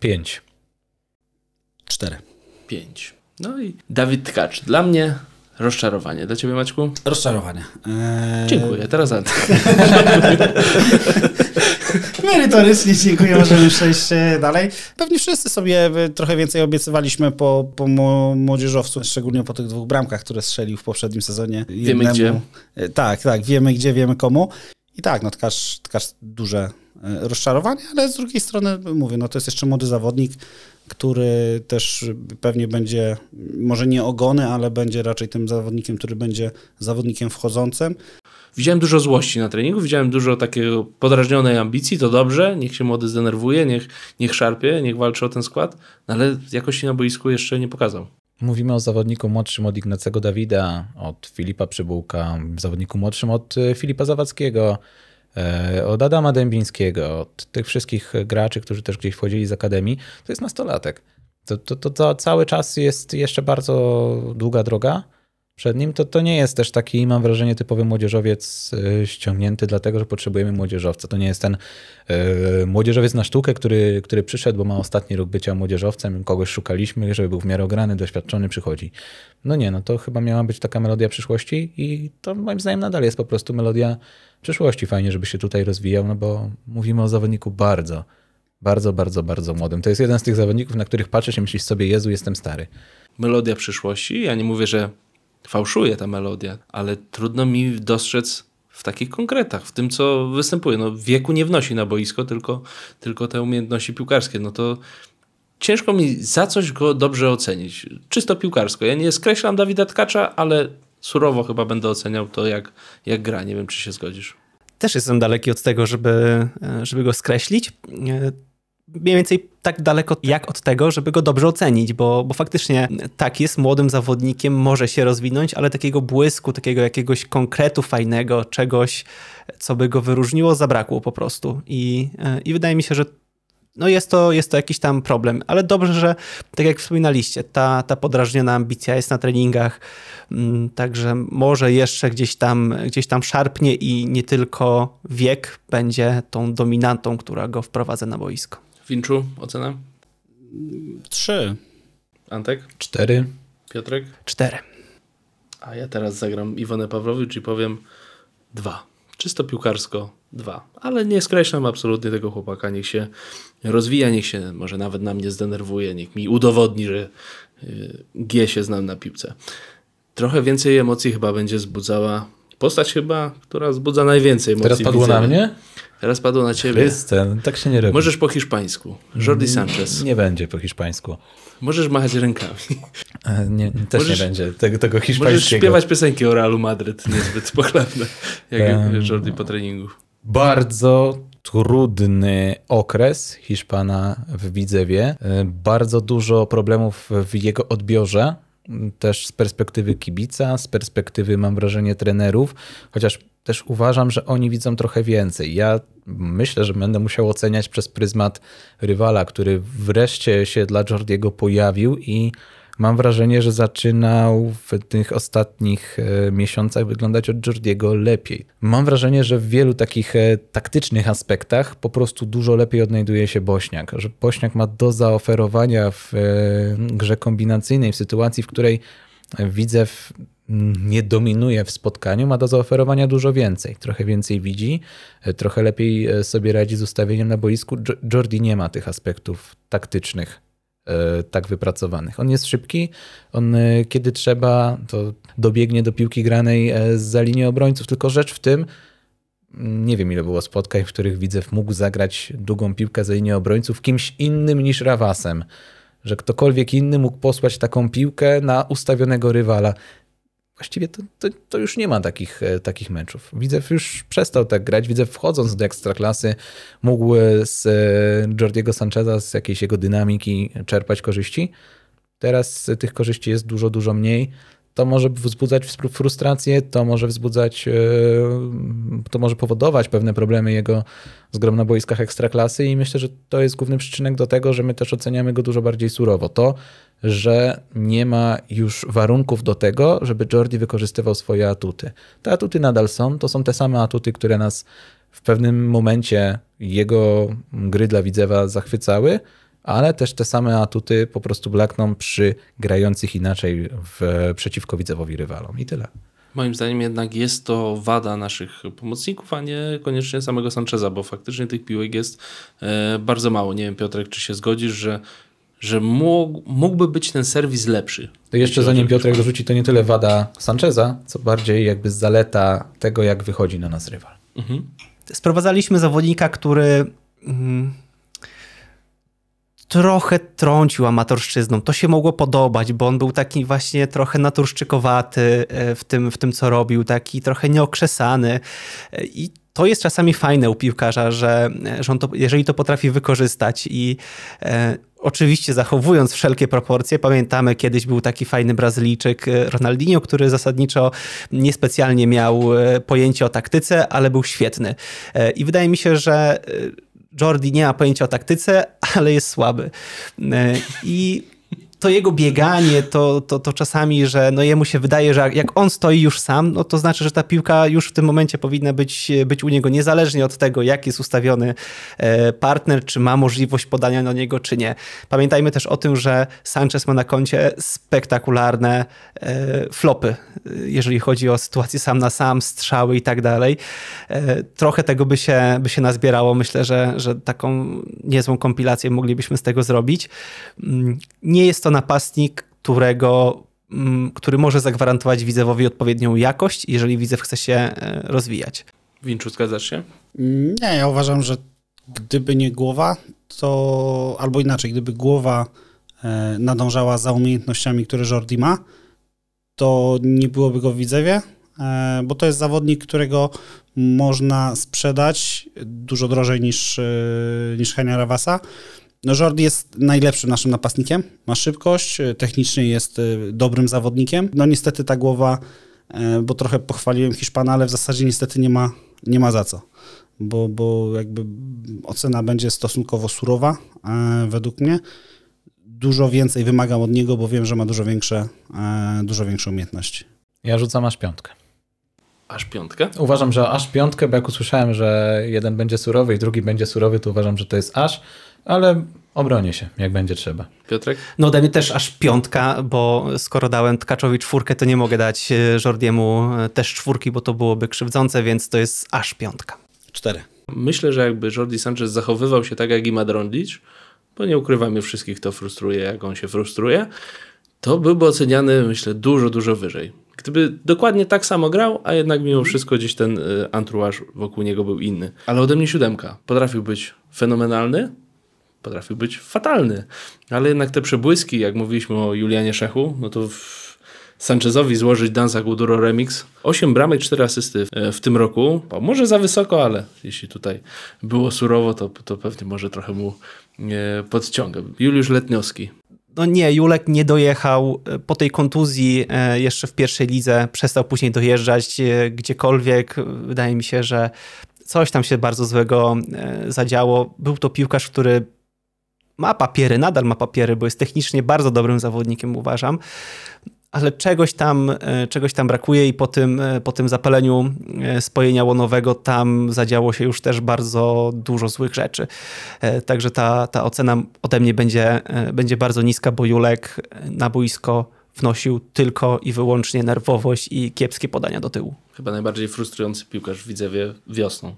Pięć. Cztery. Pięć. No i Dawid Tkacz. Dla mnie rozczarowanie. Dla ciebie, Maćku? Rozczarowanie. Eee... Dziękuję. Teraz Antek. Merytorycznie dziękuję, możemy przejść e, dalej. Pewnie wszyscy sobie e, trochę więcej obiecywaliśmy po, po młodzieżowcu, szczególnie po tych dwóch bramkach, które strzelił w poprzednim sezonie. Wiemy gdzie. E, tak, tak, wiemy gdzie, wiemy komu. I tak, no tkaż, tkaż duże rozczarowanie, ale z drugiej strony mówię, no to jest jeszcze młody zawodnik, który też pewnie będzie może nie ogony, ale będzie raczej tym zawodnikiem, który będzie zawodnikiem wchodzącym. Widziałem dużo złości na treningu, widziałem dużo takiego podrażnionej ambicji, to dobrze, niech się młody zdenerwuje, niech, niech szarpie, niech walczy o ten skład, no ale jakości na boisku jeszcze nie pokazał. Mówimy o zawodniku młodszym od Ignacego Dawida, od Filipa Przybułka, zawodniku młodszym od e, Filipa Zawackiego. E, od Adama Dębińskiego, od tych wszystkich graczy, którzy też gdzieś wchodzili z akademii, to jest nastolatek. To, to, to, to cały czas jest jeszcze bardzo długa droga, przed nim, to to nie jest też taki, mam wrażenie, typowy młodzieżowiec y, ściągnięty, dlatego że potrzebujemy młodzieżowca. To nie jest ten yy, młodzieżowiec na sztukę, który, który przyszedł, bo ma ostatni rok bycia młodzieżowcem, kogoś szukaliśmy, żeby był w miarę ograny, doświadczony, przychodzi. No nie, no to chyba miała być taka melodia przyszłości i to moim zdaniem nadal jest po prostu melodia przyszłości. Fajnie, żeby się tutaj rozwijał, no bo mówimy o zawodniku bardzo, bardzo, bardzo, bardzo młodym. To jest jeden z tych zawodników, na których patrzysz i myślisz sobie, Jezu, jestem stary. Melodia przyszłości, ja nie mówię, że fałszuje ta melodia, ale trudno mi dostrzec w takich konkretach, w tym co występuje. No, wieku nie wnosi na boisko, tylko, tylko te umiejętności piłkarskie. No to ciężko mi za coś go dobrze ocenić. Czysto piłkarsko. Ja nie skreślam Dawida Tkacza, ale surowo chyba będę oceniał to, jak, jak gra. Nie wiem, czy się zgodzisz. Też jestem daleki od tego, żeby, e, żeby go skreślić. E, mniej więcej tak daleko jak od tego, żeby go dobrze ocenić, bo, bo faktycznie tak jest, młodym zawodnikiem może się rozwinąć, ale takiego błysku, takiego jakiegoś konkretu fajnego, czegoś, co by go wyróżniło, zabrakło po prostu. I, e, i wydaje mi się, że no jest to, jest to jakiś tam problem, ale dobrze, że tak jak wspominaliście, ta, ta podrażniona ambicja jest na treningach, mm, także może jeszcze gdzieś tam, gdzieś tam szarpnie i nie tylko wiek będzie tą dominantą, która go wprowadza na boisko. Winczu, ocena? Trzy. Antek? Cztery. Piotrek? Cztery. A ja teraz zagram Iwonę Pawlowicz i powiem dwa. Czysto piłkarsko dwa. Ale nie skreślam absolutnie tego chłopaka. Niech się rozwija, niech się może nawet na mnie zdenerwuje, niech mi udowodni, że y, G się znam na piłce. Trochę więcej emocji chyba będzie zbudzała postać chyba, która zbudza najwięcej emocji. Teraz padło na mnie? Teraz padło na ciebie. Krysten, no tak się nie robi. Możesz po hiszpańsku. Jordi mm, Sanchez. Nie będzie po hiszpańsku. Możesz machać rękami. Nie, też możesz, nie będzie tego, tego hiszpańskiego. Możesz śpiewać piosenki o Realu Madryt, niezbyt pochlebne, jak um, Jordi po treningu. Bardzo trudny okres Hiszpana w Widzewie. E, bardzo dużo problemów w jego odbiorze też z perspektywy kibica, z perspektywy, mam wrażenie, trenerów, chociaż też uważam, że oni widzą trochę więcej. Ja myślę, że będę musiał oceniać przez pryzmat rywala, który wreszcie się dla Jordiego pojawił i mam wrażenie, że zaczynał w tych ostatnich e, miesiącach wyglądać od Jordiego lepiej. Mam wrażenie, że w wielu takich e, taktycznych aspektach po prostu dużo lepiej odnajduje się Bośniak, że Bośniak ma do zaoferowania w e, grze kombinacyjnej, w sytuacji, w której widzę w nie dominuje w spotkaniu, ma do zaoferowania dużo więcej. Trochę więcej widzi, trochę lepiej sobie radzi z ustawieniem na boisku. Jordi nie ma tych aspektów taktycznych E, tak wypracowanych. On jest szybki, on e, kiedy trzeba, to dobiegnie do piłki granej e, za linię obrońców, tylko rzecz w tym, mm, nie wiem ile było spotkań, w których Widzew mógł zagrać długą piłkę za linię obrońców kimś innym niż Rawasem, że ktokolwiek inny mógł posłać taką piłkę na ustawionego rywala właściwie to, to, to, już nie ma takich, e, takich meczów. widzę już przestał tak grać. widzę wchodząc do ekstraklasy mógł e, z e, Jordiego Sancheza, z jakiejś jego dynamiki czerpać korzyści. Teraz tych korzyści jest dużo, dużo mniej to może wzbudzać frustrację, to może wzbudzać, e, to może powodować pewne problemy jego z grom na boiskach ekstraklasy i myślę, że to jest główny przyczynek do tego, że my też oceniamy go dużo bardziej surowo. To, że nie ma już warunków do tego, żeby Jordi wykorzystywał swoje atuty. Te atuty nadal są, to są te same atuty, które nas w pewnym momencie jego gry dla Widzewa zachwycały, ale też te same atuty po prostu blakną przy grających inaczej w, przeciwko widzowowi rywalom i tyle. Moim zdaniem jednak jest to wada naszych pomocników, a nie koniecznie samego Sancheza, bo faktycznie tych piłek jest e, bardzo mało. Nie wiem, Piotrek, czy się zgodzisz, że że mógłby być ten serwis lepszy. To jeszcze zanim Piotrek dorzuci, to nie tyle wada Sancheza, co bardziej jakby zaleta tego, jak wychodzi na nas rywal. Mhm. Sprowadzaliśmy zawodnika, który mm, trochę trącił amatorszczyzną. To się mogło podobać, bo on był taki właśnie trochę naturszczykowaty e, w tym, w tym co robił, taki trochę nieokrzesany e, i to jest czasami fajne u piłkarza, że, e, że on to, jeżeli to potrafi wykorzystać i e, oczywiście zachowując wszelkie proporcje, pamiętamy kiedyś był taki fajny Brazylijczyk Ronaldinho, który zasadniczo niespecjalnie miał pojęcie o taktyce, ale był świetny. E, I wydaje mi się, że Jordi nie ma pojęcia o taktyce, ale jest słaby. E, I to jego bieganie, to, to, to czasami, że no jemu się wydaje, że jak on stoi już sam, no to znaczy, że ta piłka już w tym momencie powinna być, być u niego, niezależnie od tego, jak jest ustawiony e, partner, czy ma możliwość podania do niego, czy nie. Pamiętajmy też o tym, że Sanchez ma na koncie spektakularne e, flopy, e, jeżeli chodzi o sytuację sam na sam, strzały i tak dalej. Trochę tego by się, by się nazbierało. Myślę, że, że taką niezłą kompilację moglibyśmy z tego zrobić. Mm, nie jest to napastnik, którego, mm, który może zagwarantować widzewowi odpowiednią jakość, jeżeli widzew chce się e, rozwijać. Winczu, zgadzasz się? Mm, nie, ja uważam, że gdyby nie głowa, to albo inaczej, gdyby głowa e, nadążała za umiejętnościami, które Jordi ma, to nie byłoby go w widzewie, e, bo to jest zawodnik, którego można sprzedać dużo drożej niż, niż Henia Ravasa. No Jordi jest najlepszym naszym napastnikiem, ma szybkość, e, technicznie jest e, dobrym zawodnikiem. No niestety ta głowa, e, bo trochę pochwaliłem Hiszpana, ale w zasadzie niestety nie ma, nie ma za co. Bo, bo jakby ocena będzie stosunkowo surowa według mnie. Dużo więcej wymagam od niego, bo wiem, że ma dużo, większe, dużo większe umiejętności. Ja rzucam aż piątkę. Aż piątkę? Uważam, że aż piątkę, bo jak usłyszałem, że jeden będzie surowy i drugi będzie surowy, to uważam, że to jest aż ale obronię się, jak będzie trzeba. Piotrek? No ode też aż piątka, bo skoro dałem Tkaczowi czwórkę, to nie mogę dać e, Jordiemu e, też czwórki, bo to byłoby krzywdzące, więc to jest aż piątka. Cztery. Myślę, że jakby Jordi Sanchez zachowywał się tak jak Imad Rondicz, bo nie ukrywamy wszystkich to frustruje, jak on się frustruje, to byłby oceniany myślę dużo, dużo wyżej. Gdyby dokładnie tak samo grał, a jednak mimo wszystko gdzieś ten e, antruaż wokół niego był inny. Ale ode mnie siódemka. Potrafił być fenomenalny, potrafił być fatalny. Ale jednak te przebłyski, jak mówiliśmy o Julianie Szechu, no to Sanchezowi złożyć Danza Guduro Remix. 8 bramek, 4 asysty e, w tym roku. Może za wysoko, ale jeśli tutaj było surowo, to, to pewnie może trochę mu e, podciągam. Juliusz Letniowski. No nie, Julek nie dojechał po tej kontuzji e, jeszcze w pierwszej lidze. Przestał później dojeżdżać gdziekolwiek. Wydaje mi się, że coś tam się bardzo złego zadziało. Był to piłkarz, który ma papiery, nadal ma papiery, bo jest technicznie bardzo dobrym zawodnikiem, uważam ale czegoś tam, e, czegoś tam brakuje i po tym, e, po tym zapaleniu e, spojenia łonowego tam zadziało się już też bardzo dużo złych rzeczy. Także ta, ta ocena ode mnie będzie, będzie bardzo niska, bo Julek na boisko wnosił tylko i wyłącznie nerwowość i kiepskie podania do tyłu. Chyba najbardziej frustrujący piłkarz w Widzewie wiosną.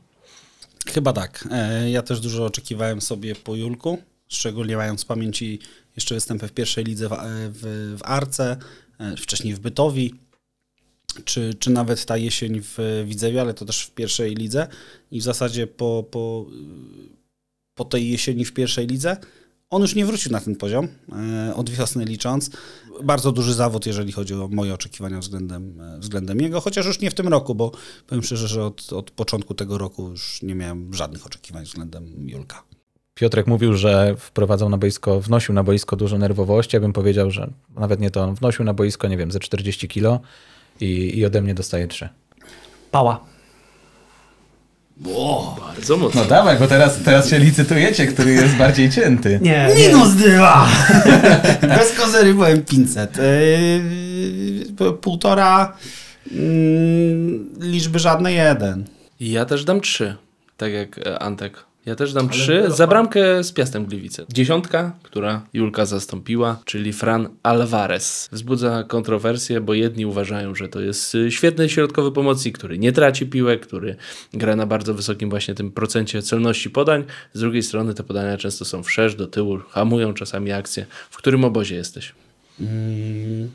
Chyba tak. Ja też dużo oczekiwałem sobie po Julku szczególnie mając w pamięci jeszcze występy w pierwszej lidze w, e, w, w Arce, e, wcześniej w Bytowi, czy, czy nawet ta jesień w Widzewie, ale to też w pierwszej lidze. I w zasadzie po, po, po tej jesieni w pierwszej lidze on już nie wrócił na ten poziom, e, od wiosny licząc. Bardzo duży zawód, jeżeli chodzi o moje oczekiwania względem, względem jego, chociaż już nie w tym roku, bo powiem szczerze, że od, od początku tego roku już nie miałem żadnych oczekiwań względem Julka. Piotrek mówił, że wprowadzał na boisko, wnosił na boisko dużo nerwowości. Ja bym powiedział, że nawet nie to, on wnosił na boisko, nie wiem, ze 40 kilo i, i ode mnie dostaje 3. Pała. Wow, bardzo mocno. No dawaj, bo teraz, teraz się licytujecie, który jest bardziej cięty. Nie, Minus dwa! Bez kozery byłem 500. Yy, półtora yy, liczby żadne jeden. Ja też dam trzy, tak jak e, Antek. Ja też dam trzy. Za bramkę z Piastem Gliwice. Dziesiątka, która Julka zastąpiła, czyli Fran Alvarez. Wzbudza kontrowersję, bo jedni uważają, że to jest y, świetny środkowy pomocnik, który nie traci piłek, który gra na bardzo wysokim właśnie tym procencie celności podań. Z drugiej strony te podania często są wszerz, do tyłu, hamują czasami akcję. W którym obozie jesteś? Mm.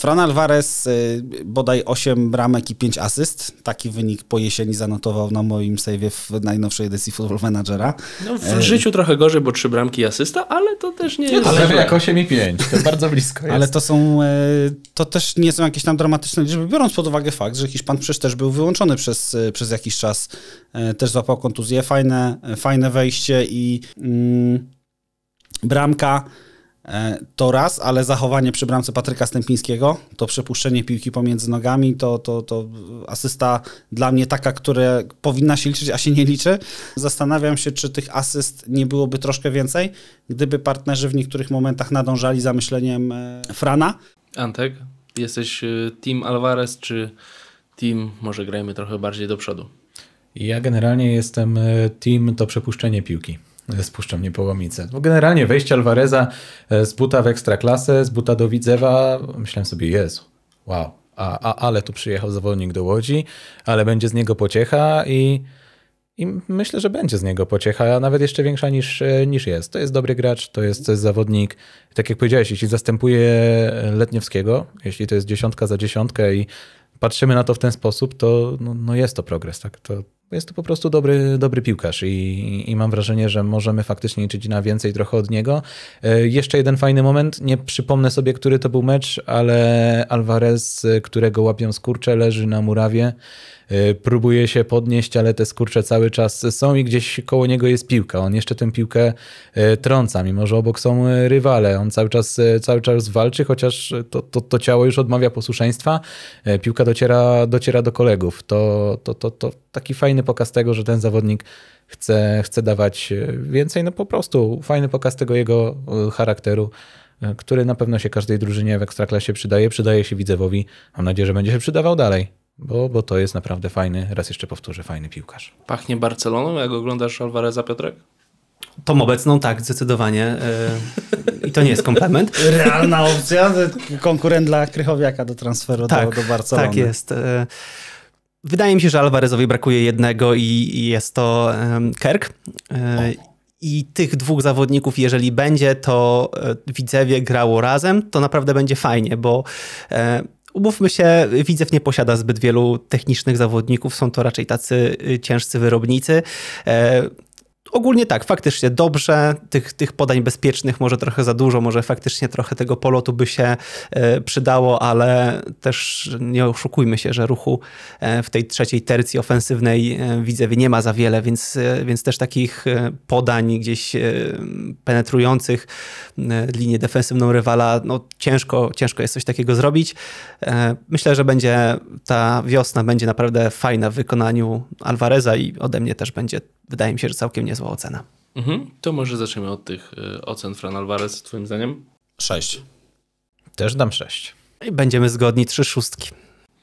Fran Alvarez y, bodaj 8 bramek i 5 asyst. Taki wynik po jesieni zanotował na moim save w najnowszej edycji Football Managera. No w y, życiu trochę gorzej, bo 3 bramki i asysta, ale to też nie, nie jest... Ale jak 8 i 5, to bardzo blisko jest. Ale to są, y, to też nie są jakieś tam dramatyczne liczby, biorąc pod uwagę fakt, że Hiszpan przecież też był wyłączony przez, przez jakiś czas, też złapał kontuzję, fajne, fajne wejście i mm, bramka E, to raz, ale zachowanie przy bramce Patryka Stępińskiego, to przepuszczenie piłki pomiędzy nogami, to, to, to asysta dla mnie taka, która powinna się liczyć, a się nie liczy. Zastanawiam się, czy tych asyst nie byłoby troszkę więcej, gdyby partnerzy w niektórych momentach nadążali za myśleniem e, Frana. Antek, jesteś e, team Alvarez, czy team może grajmy trochę bardziej do przodu? Ja generalnie jestem team to przepuszczenie piłki z no Puszczą Niepołomice. Bo generalnie wejście Alvareza e, z buta w Ekstraklasę, z buta do Widzewa, myślałem sobie, Jezu, wow, a, a, ale tu przyjechał zawodnik do Łodzi, ale będzie z niego pociecha i, i myślę, że będzie z niego pociecha, a nawet jeszcze większa niż, e, niż jest. To jest dobry gracz, to jest, to jest zawodnik, tak jak powiedziałeś, jeśli zastępuje Letniewskiego, jeśli to jest dziesiątka za dziesiątkę i patrzymy na to w ten sposób, to no, no jest to progres, tak? To, bo jest to po prostu dobry, dobry piłkarz i, i mam wrażenie, że możemy faktycznie liczyć na więcej trochę od niego. E, jeszcze jeden fajny moment, nie przypomnę sobie, który to był mecz, ale Alvarez, e, którego łapią skurcze, leży na murawie Y, próbuje się podnieść, ale te skurcze cały czas są i gdzieś koło niego jest piłka. On jeszcze tę piłkę y, trąca, mimo że obok są y, rywale. On cały czas, cały czas walczy, chociaż to, to, to ciało już odmawia posłuszeństwa. Piłka dociera, dociera do kolegów. To, to, to, to taki fajny pokaz tego, że ten zawodnik chce, chce dawać więcej. No po prostu fajny pokaz tego jego charakteru który na pewno się każdej drużynie w Ekstraklasie przydaje. Przydaje się Widzewowi. Mam nadzieję, że będzie się przydawał dalej. Bo, bo to jest naprawdę fajny, raz jeszcze powtórzę, fajny piłkarz. Pachnie Barceloną, jak oglądasz Alvareza Piotrek? Tą obecną, tak, zdecydowanie. E, I to nie jest komplement. Realna opcja, konkurent dla Krychowiaka do transferu tak, do, do Barcelony. Tak jest. E, wydaje mi się, że Alvarezowi brakuje jednego i jest to Kerk. E, I tych dwóch zawodników, jeżeli będzie to Widzewie grało razem, to naprawdę będzie fajnie, bo Umówmy się, Widzew nie posiada zbyt wielu technicznych zawodników, są to raczej tacy y, ciężcy wyrobnicy. E, ogólnie tak, faktycznie dobrze, tych, tych podań bezpiecznych może trochę za dużo, może faktycznie trochę tego polotu by się e, przydało, ale też nie oszukujmy się, że ruchu e, w tej trzeciej tercji ofensywnej e, Widzewie nie ma za wiele, więc, więc też takich podań gdzieś penetrujących linię defensywną rywala, no ciężko, ciężko jest coś takiego zrobić. Myślę, że będzie ta wiosna będzie naprawdę fajna w wykonaniu Alvareza i ode mnie też będzie, wydaje mi się, że całkiem niezła ocena. Mhm. To może zaczniemy od tych y, ocen, Fran Alvarez, twoim zdaniem? Sześć. Też dam sześć. I będziemy zgodni, trzy szóstki.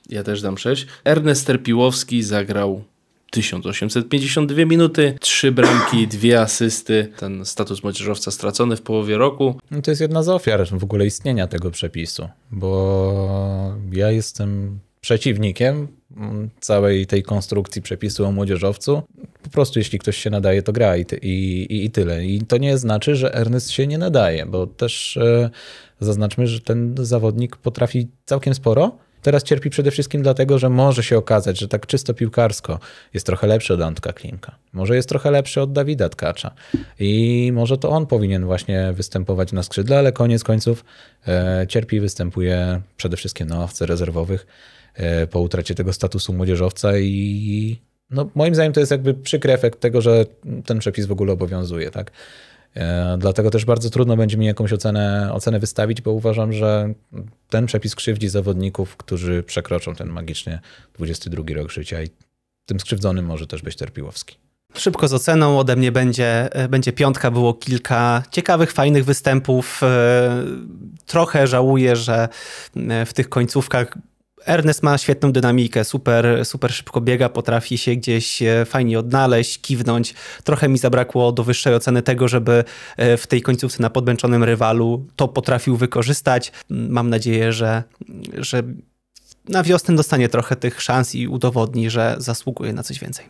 Ja też dam sześć. Ernest Piłowski zagrał 1852 minuty, trzy bramki, dwie asysty. Ten status młodzieżowca stracony w połowie roku. No to jest jedna z ofiar w ogóle istnienia tego przepisu, bo ja jestem przeciwnikiem mm, całej tej konstrukcji przepisu o młodzieżowcu. Po prostu jeśli ktoś się nadaje, to gra i, ty, i, i, tyle. I to nie znaczy, że Ernest się nie nadaje, bo też e, zaznaczmy, że ten zawodnik potrafi całkiem sporo. Teraz cierpi przede wszystkim dlatego, że może się okazać, że tak czysto piłkarsko jest trochę lepszy od Antka Klimka. Może jest trochę lepszy od Dawida Tkacza. I może to on powinien właśnie występować na skrzydle, ale koniec końców e, cierpi i występuje przede wszystkim na owce rezerwowych E, po utracie tego statusu młodzieżowca i no, moim zdaniem to jest jakby przykry efekt tego, że ten przepis w ogóle obowiązuje, tak? E, dlatego też bardzo trudno będzie mi jakąś ocenę, ocenę wystawić, bo uważam, że ten przepis krzywdzi zawodników, którzy przekroczą ten magicznie 22 rok życia i tym skrzywdzonym może też być Terpiłowski. Szybko z oceną ode mnie będzie, będzie piątka, było kilka ciekawych, fajnych występów. E, trochę żałuję, że w tych końcówkach Ernest ma świetną dynamikę, super, super szybko biega, potrafi się gdzieś e, fajnie odnaleźć, kiwnąć. Trochę mi zabrakło do wyższej oceny tego, żeby e, w tej końcówce na podmęczonym rywalu to potrafił wykorzystać. Mam nadzieję, że, że na wiosnę dostanie trochę tych szans i udowodni, że zasługuje na coś więcej.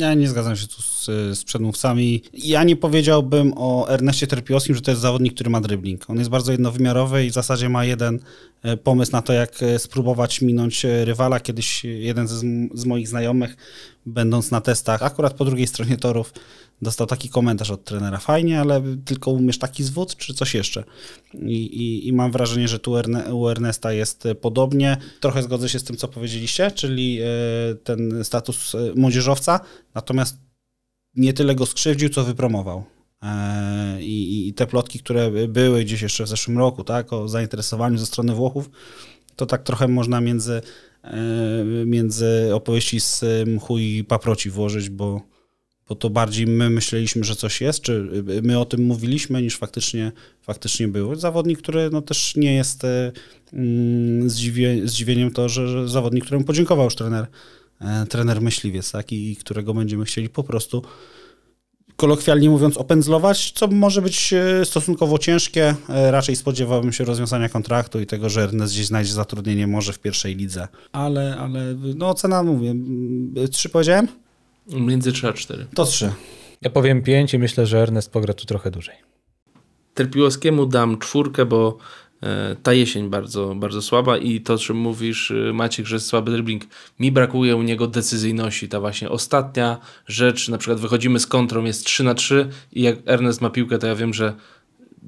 Ja nie zgadzam się tu z, z przedmówcami. Ja nie powiedziałbym o Erneście Terpiosim, że to jest zawodnik, który ma dribbling. On jest bardzo jednowymiarowy i w zasadzie ma jeden e, pomysł na to, jak e, spróbować minąć e, rywala. Kiedyś jeden z, z moich znajomych będąc na testach, akurat po drugiej stronie torów, dostał taki komentarz od trenera, fajnie, ale tylko umiesz taki zwód, czy coś jeszcze? I, i, i mam wrażenie, że tu Erne, u Ernesta jest e, podobnie. Trochę zgodzę się z tym, co powiedzieliście, czyli e, ten status e, młodzieżowca, natomiast nie tyle go skrzywdził, co wypromował. I, I, te plotki, które były gdzieś jeszcze w zeszłym roku, tak, o zainteresowaniu ze strony Włochów, to tak trochę można między E, między opowieści z mchu i paproci włożyć, bo, bo to bardziej my myśleliśmy, że coś jest, czy my o tym mówiliśmy, niż faktycznie, faktycznie było. Zawodnik, który no też nie jest e, mm, zdziwie, zdziwieniem to, że, że zawodnik, któremu podziękował już trener, e, trener myśliwiec, tak, i, i którego będziemy chcieli po prostu kolokwialnie mówiąc, opędzlować, co może być e, stosunkowo ciężkie. E, raczej spodziewałbym się rozwiązania kontraktu i tego, że Ernest gdzieś znajdzie zatrudnienie może w pierwszej lidze. Ale, ale no cena, mówię, mm, trzy powiedziałem? Między trzy a cztery. To trzy. Ja powiem pięć i myślę, że Ernest pogra tu trochę dłużej. Terpiłowskiemu dam czwórkę, bo E, ta jesień bardzo, bardzo słaba i to, o czym mówisz e, Maciek, że jest słaby dribbling, mi brakuje u niego decyzyjności, ta właśnie ostatnia rzecz, na przykład wychodzimy z kontrą, jest 3 na 3 i jak Ernest ma piłkę, to ja wiem, że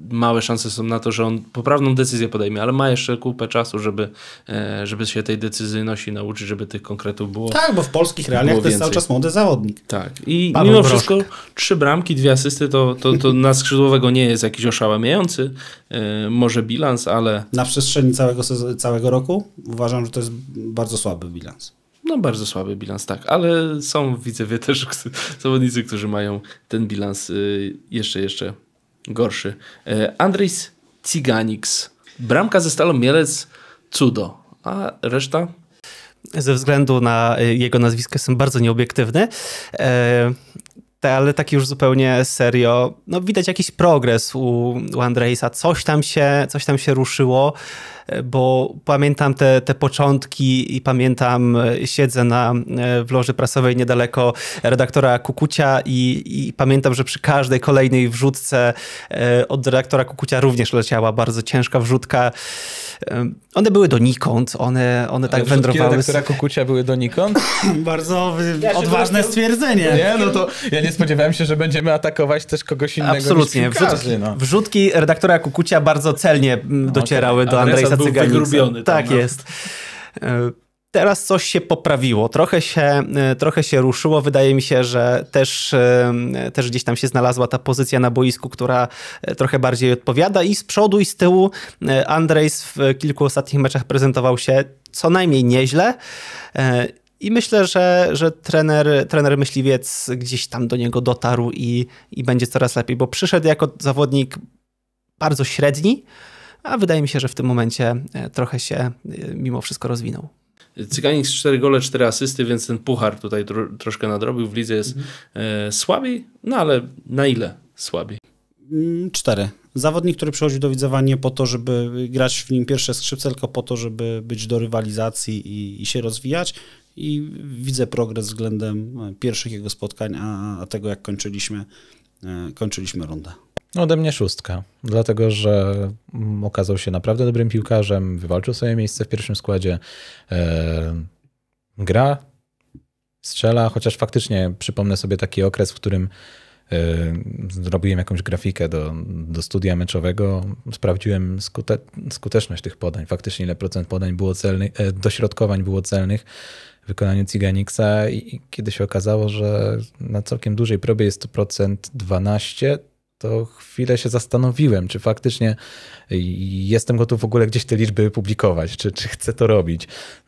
małe szanse są na to, że on poprawną decyzję podejmie, ale ma jeszcze kupę czasu, żeby, e, żeby się tej decyzyjności nauczyć, żeby tych konkretów było. Tak, bo w polskich realiach to jest cały czas młody zawodnik. Tak. I Paweł mimo wszystko trzy bramki, dwie asysty to, to, to na skrzydłowego nie jest jakiś oszałamiający e, może bilans, ale. Na przestrzeni całego, całego roku uważam, że to jest bardzo słaby bilans. No, bardzo słaby bilans, tak, ale są, widzę, wie też zawodnicy, którzy mają ten bilans y, jeszcze, jeszcze gorszy. E, Andrzej Ciganiks. Bramka ze Stalą Mielec, cudo. A reszta? Ze względu na e, jego nazwisko jestem bardzo nieobiektywny. E, te, ale tak już zupełnie serio, no widać jakiś progres u, u Andrejsa. Coś tam się, coś tam się ruszyło bo pamiętam te, te początki i pamiętam, e, siedzę na, e, w loży prasowej niedaleko redaktora Kukucia i, i pamiętam, że przy każdej kolejnej wrzutce e, od redaktora Kukucia również leciała bardzo ciężka wrzutka. One były donikąd, one, one tak wędrowały. Wrzutki, redaktora Kukucia były donikąd? bardzo ja odważne stwierdzenie. Nie, no to ja nie spodziewałem się, że będziemy atakować też kogoś innego Absolutnie. Niż piłkarzy, no. Wrzutki redaktora Kukucia bardzo celnie mm, no, docierały okay. do Andrzeja pracy Tak no. jest. E, teraz coś się poprawiło, trochę się, e, trochę się ruszyło. Wydaje mi się, że też, e, też gdzieś tam się znalazła ta pozycja na boisku, która trochę bardziej odpowiada. I z przodu, i z tyłu Andrzejs w kilku ostatnich meczach prezentował się co najmniej nieźle. I myślę, że, że trener, trener myśliwiec gdzieś tam do niego dotarł i, i będzie coraz lepiej, bo przyszedł jako zawodnik bardzo średni, a wydaje mi się, że w tym momencie e, trochę się e, mimo wszystko rozwinął. Cyganik z 4 gole, 4 asysty, więc ten puchar tutaj tro troszkę nadrobił. W lidze jest mhm. E, no ale na ile słabi? Mm, cztery. Zawodnik, który przychodził do Widzewa nie po to, żeby grać w nim pierwsze skrzypce, tylko po to, żeby być do rywalizacji i, i się rozwijać. I widzę progres względem pierwszych jego spotkań, a, a tego jak kończyliśmy, kończyliśmy rundę. Ode mnie szóstka, dlatego że mm, okazał się naprawdę dobrym piłkarzem, wywalczył swoje miejsce w pierwszym składzie. E, gra, strzela, chociaż faktycznie przypomnę sobie taki okres, w którym e, zrobiłem jakąś grafikę do, do studia meczowego, sprawdziłem skute, skuteczność tych podań, faktycznie ile procent podań było celnych, e, dośrodkowań było celnych w wykonaniu Ciganiksa i, i kiedy się okazało, że na całkiem dużej probie jest to procent 12, to chwilę się zastanowiłem, czy faktycznie jestem gotów w ogóle gdzieś te liczby publikować, czy, czy chcę to robić.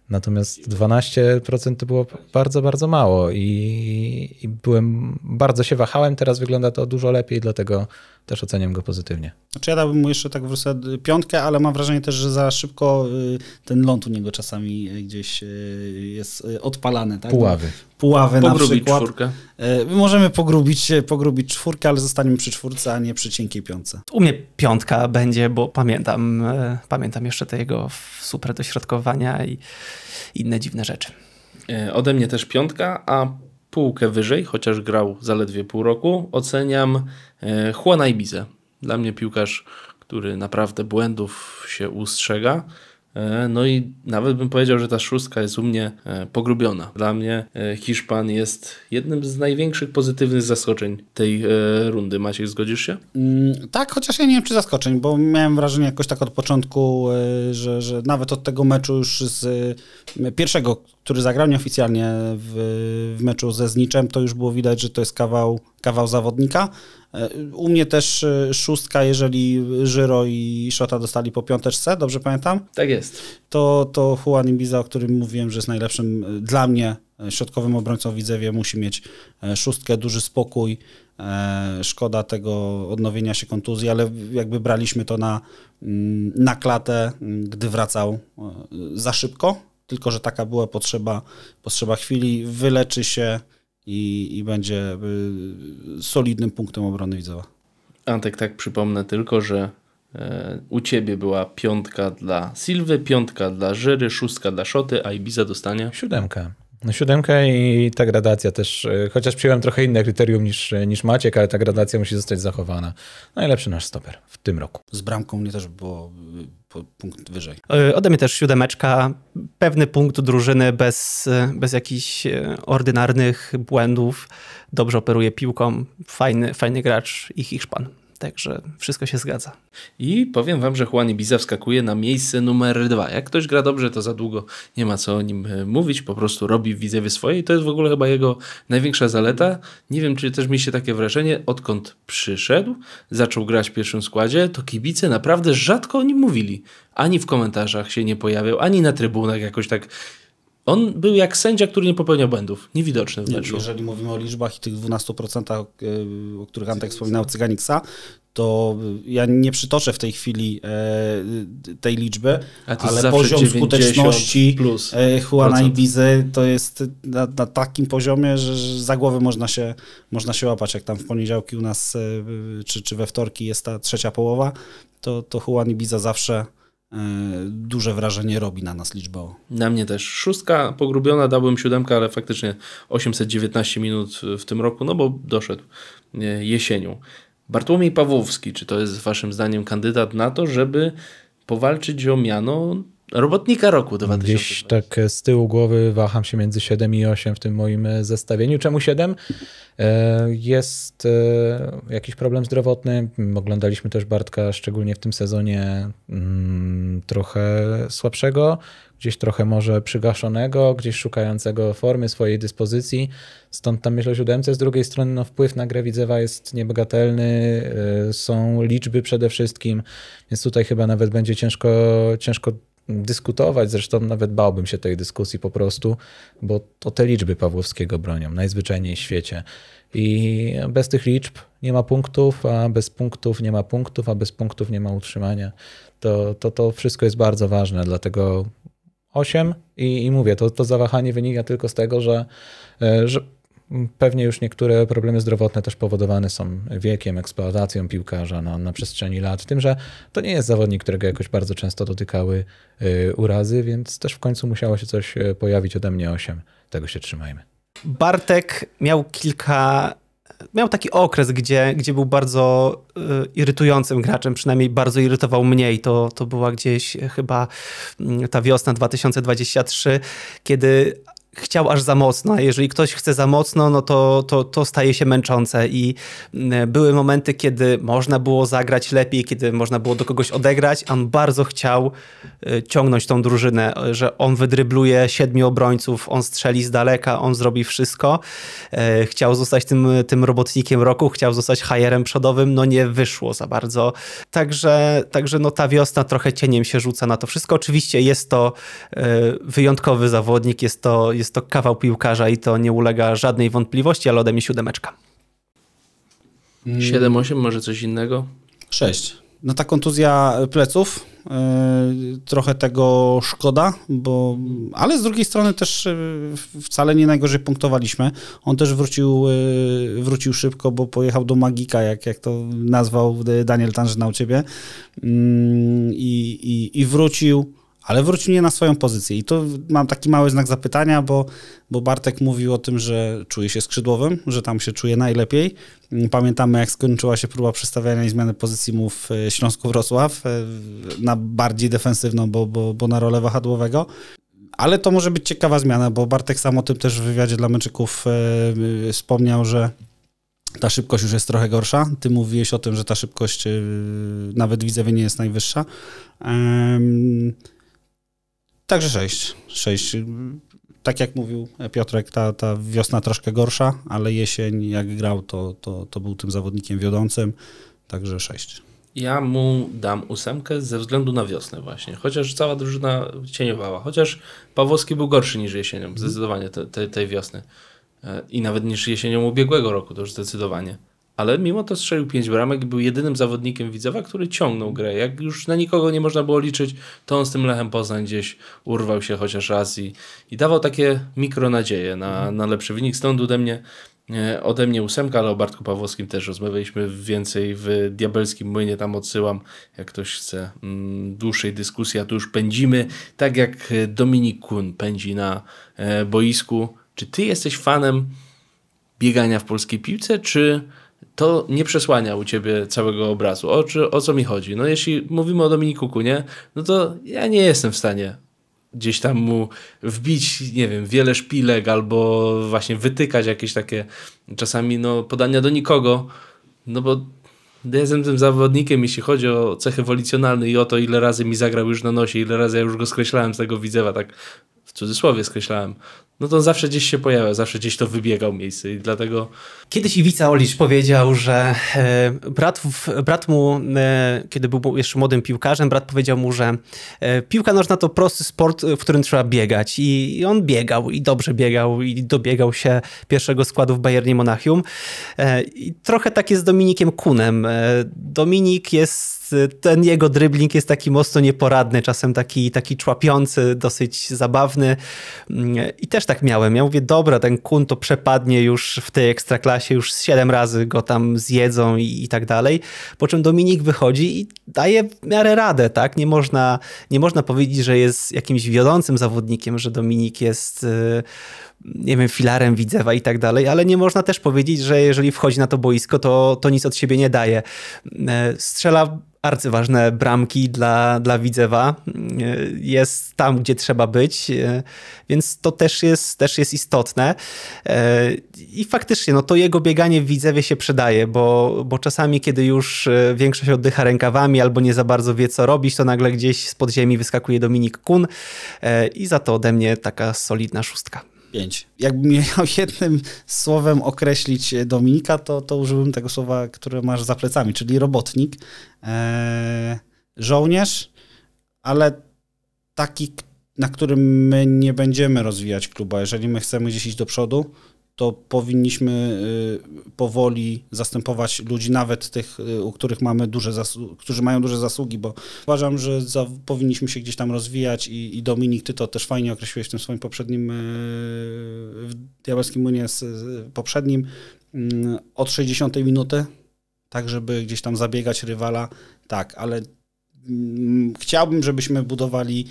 Natomiast 12% to było bardzo, bardzo mało i, i byłem, bardzo się wahałem, teraz wygląda to dużo lepiej, dlatego też oceniam go pozytywnie. Znaczy ja dałbym mu jeszcze tak wrócę y, piątkę, ale mam wrażenie też, że za szybko y, ten ląd u niego czasami y, gdzieś jest odpalany. Tak? Puławy. Puławy pogrubić na przykład. czwórkę. Możemy pogrubić, pogrubić czwórkę, ale zostaniemy przy czwórce, a nie przy cienkiej piątce. U mnie piątka będzie, bo pamiętam, pamiętam jeszcze te jego super dośrodkowania i inne dziwne rzeczy. Ode mnie też piątka, a półkę wyżej, chociaż grał zaledwie pół roku, oceniam E, Juana bizę. Dla mnie piłkarz, który naprawdę błędów się ustrzega. E, no i nawet bym powiedział, że ta szóstka jest u mnie e, pogrubiona. Dla mnie Hiszpan jest jednym z największych pozytywnych zaskoczeń tej rundy. Maciek, zgodzisz się? Mm, tak, chociaż ja nie wiem, czy zaskoczeń, bo miałem wrażenie jakoś tak od początku, że, że nawet od tego meczu już z pierwszego, który zagrał nieoficjalnie w, w meczu ze Zniczem, to już było widać, że to jest kawał, kawał zawodnika. E, u mnie też e, szóstka, jeżeli Żyro i Szota dostali po piąteczce, dobrze pamiętam? Tak jest. To, to Juan Imbiza, o którym mówiłem, że jest najlepszym e, dla mnie środkowym obrońcą Widzewie, musi mieć szóstkę, duży spokój. Szkoda tego odnowienia się kontuzji, ale jakby braliśmy to na, mm, na klatę, mm, gdy wracał za szybko tylko że taka była potrzeba, potrzeba chwili, wyleczy się i, i będzie y, solidnym punktem obrony Widzowa. Antek, tak przypomnę tylko, że e, u ciebie była piątka dla Silwy, piątka dla Żyry, szóstka dla Szoty, a Ibiza dostanie... Siódemkę. No siódemkę i ta gradacja też, e, chociaż przyjąłem trochę inne kryterium niż, e, niż Maciek, ale ta gradacja musi zostać zachowana. Najlepszy nasz stoper w tym roku. Z bramką mnie też było e, punkt wyżej. Ode mnie też siódemeczka. Pewny punkt drużyny bez, bez jakichś ordynarnych błędów. Dobrze operuje piłką. Fajny, fajny gracz i Hiszpan. Także wszystko się zgadza. I powiem wam, że Juan Ibiza wskakuje na miejsce numer dwa. Jak ktoś gra dobrze, to za długo nie ma co o nim e, mówić, po prostu robi widzewie swoje i to jest w ogóle chyba jego największa zaleta. Nie wiem, czy też mi się takie wrażenie, odkąd przyszedł, zaczął grać w pierwszym składzie, to kibice naprawdę rzadko o nim mówili. Ani w komentarzach się nie pojawiał, ani na trybunach jakoś tak on był jak sędzia, który nie popełniał błędów. Niewidoczny w meczu. Jeżeli mówimy o liczbach i tych 12%, e, o których Antek wspominał, Cyganiksa, to e, ja nie przytoczę w tej chwili e, tej liczby, ale poziom skuteczności plus Juana Ibizy to jest na, na takim poziomie, że, że, za głowę można się, można się łapać. Jak tam w poniedziałki u nas, czy, czy we wtorki jest ta trzecia połowa, to, to Juan Ibiza zawsze E, duże wrażenie robi na nas liczba. Na mnie też. Szóstka pogrubiona, dałbym siódemkę, ale faktycznie 819 minut w tym roku, no bo doszedł e, jesienią. Bartłomiej Pawłowski, czy to jest waszym zdaniem kandydat na to, żeby powalczyć o miano Robotnika roku 2000. Gdzieś tak e, z tyłu głowy waham się między 7 i 8 w tym moim e, zestawieniu. Czemu 7? E, jest jakiś problem zdrowotny. Oglądaliśmy też Bartka, szczególnie w tym sezonie, mm, trochę słabszego, gdzieś trochę może przygaszonego, gdzieś szukającego formy swojej dyspozycji. Stąd tam myślę o siódemce. Z drugiej strony no, wpływ na grę Widzewa jest niebagatelny, są liczby przede wszystkim, więc tutaj chyba nawet będzie ciężko, ciężko dyskutować, zresztą nawet bałbym się tej dyskusji po prostu, bo to te liczby Pawłowskiego bronią najzwyczajniej w świecie. I bez tych liczb nie ma punktów, a bez punktów nie ma punktów, a bez punktów nie ma utrzymania. To, to, to wszystko jest bardzo ważne, dlatego 8 i, i mówię, to, to zawahanie wynika tylko z tego, że, e, że Pewnie już niektóre problemy zdrowotne też powodowane są wiekiem, eksploatacją piłkarza na, na przestrzeni lat. Tym, że to nie jest zawodnik, którego jakoś bardzo często dotykały y, urazy, więc też w końcu musiało się coś y, pojawić ode mnie 8. Tego się trzymajmy. Bartek miał kilka miał taki okres, gdzie, gdzie był bardzo y, irytującym graczem, przynajmniej bardzo irytował mnie i to, to była gdzieś chyba mm, ta wiosna 2023, kiedy chciał aż za mocno, a jeżeli ktoś chce za mocno, no to, to, to staje się męczące i e, były momenty, kiedy można było zagrać lepiej, kiedy można było do kogoś odegrać, on bardzo chciał e, ciągnąć tą drużynę, e, że on wydrybluje siedmiu obrońców, on strzeli z daleka, on zrobi wszystko. Chciał zostać tym, tym robotnikiem roku, chciał zostać hajerem przodowym, no nie wyszło za bardzo. Także, także no ta wiosna trochę cieniem się rzuca na to wszystko. Oczywiście jest to wyjątkowy zawodnik, jest to jest to kawał piłkarza i to nie ulega żadnej wątpliwości, ale ode mnie siódemeczka. 7, 8, może coś innego? 6. No ta kontuzja pleców, yy, trochę tego szkoda, bo, ale z drugiej strony też y, wcale nie najgorzej punktowaliśmy. On też wrócił, yy, wrócił szybko, bo pojechał do Magika, jak, jak to nazwał Daniel Tanżyna u ciebie mm, i, i wrócił ale wrócił nie na swoją pozycję. I tu mam taki mały znak zapytania, bo, bo Bartek mówił o tym, że czuje się skrzydłowym, że tam się czuje najlepiej. Pamiętamy, jak skończyła się próba przestawiania i zmiany pozycji mu w e, Śląsku Wrocław e, na bardziej defensywną, bo, bo, bo na rolę wahadłowego ale to może być ciekawa zmiana, bo Bartek sam o tym też w wywiadzie dla meczyków e, wspomniał, że ta szybkość już jest trochę gorsza. Ty mówiłeś o tym, że ta szybkość nawet widzewie nie jest najwyższa. Yy, Także sześć. Sześć. Tak jak mówił Piotrek, ta, ta wiosna troszkę gorsza, ale jesień jak grał, to, to, to był tym zawodnikiem wiodącym, także sześć. Ja mu dam ósemkę ze względu na wiosnę właśnie, chociaż cała drużyna cieniowała, chociaż Pawłowski był gorszy niż jesienią, mhm. zdecydowanie te, te, tej wiosny e, i nawet niż jesienią ubiegłego roku, to już zdecydowanie ale mimo to strzelił 5 bramek i był jedynym zawodnikiem widzowa, który ciągnął grę. Jak już na nikogo nie można było liczyć, to on z tym Lechem Poznań gdzieś urwał się chociaż raz i, i dawał takie mikro nadzieje na, mhm. na lepszy wynik. Stąd ode mnie e, ode mnie ósemka, ale o Bartku Pawłowskim też rozmawialiśmy więcej w Diabelskim Młynie, tam odsyłam, jak ktoś chce mm, dłuższej dyskusji, a tu już pędzimy, tak jak Dominik Kun pędzi na e, boisku. Czy ty jesteś fanem biegania w polskiej piłce, czy to nie przesłania u ciebie całego obrazu. O, czy, o co mi chodzi? No jeśli mówimy o Dominiku Kunie, no to ja nie jestem w stanie gdzieś tam mu wbić, nie wiem, wiele szpilek albo właśnie wytykać jakieś takie czasami no, podania do nikogo, no bo ja jestem tym zawodnikiem, jeśli chodzi o cechy wolicjonalne i o to, ile razy mi zagrał już na nosie, ile razy ja już go skreślałem z tego widzewa, tak w cudzysłowie skreślałem, no to zawsze gdzieś się pojawia, zawsze gdzieś to wybiegał miejsce i dlatego... Kiedyś Iwica Olicz powiedział, że e, brat, brat mu, e, kiedy był jeszcze młodym piłkarzem, brat powiedział mu, że e, piłka nożna to prosty sport, w którym trzeba biegać i on biegał i dobrze biegał i dobiegał się pierwszego składu w Bayernie Monachium. I trochę tak jest z Dominikiem Kunem. Dominik jest ten jego dribbling jest taki mocno nieporadny, czasem taki, taki człapiący, dosyć zabawny mm, i też tak tak miałem. Ja mówię, dobra, ten kun to przepadnie już w tej ekstraklasie, już siedem razy go tam zjedzą i, i, tak dalej. Po czym Dominik wychodzi i daje w miarę radę, tak? Nie można, nie można powiedzieć, że jest jakimś wiodącym zawodnikiem, że Dominik jest. Yy, nie wiem, filarem widzewa i tak dalej, ale nie można też powiedzieć, że jeżeli wchodzi na to boisko, to, to nic od siebie nie daje. Y, strzela arcyważne bramki dla, dla widzewa. E, jest tam, gdzie trzeba być, e, więc to też jest, też jest istotne. E, I faktycznie no, to jego bieganie w widzewie się przydaje, bo, bo czasami, kiedy już większość oddycha rękawami albo nie za bardzo wie, co robić, to nagle gdzieś z podziemi wyskakuje Dominik Kun i za to ode mnie taka solidna szóstka. Pięć. Jakbym miał jednym słowem określić e, Dominika, to, to użyłbym tego słowa, które masz za plecami, czyli robotnik, e, żołnierz, ale taki, na którym my nie będziemy rozwijać kluba. Jeżeli my chcemy gdzieś iść do przodu, to powinniśmy y, powoli zastępować ludzi, nawet tych, y, u których mamy duże zasługi, którzy mają duże zasługi, bo uważam, że powinniśmy się gdzieś tam rozwijać i, i, Dominik, ty to też fajnie określiłeś w tym swoim poprzednim, y, w Diabelskim Młynie z, poprzednim, mm, od 60 minuty, tak żeby gdzieś tam zabiegać rywala, tak, ale Mm, chciałbym, żebyśmy budowali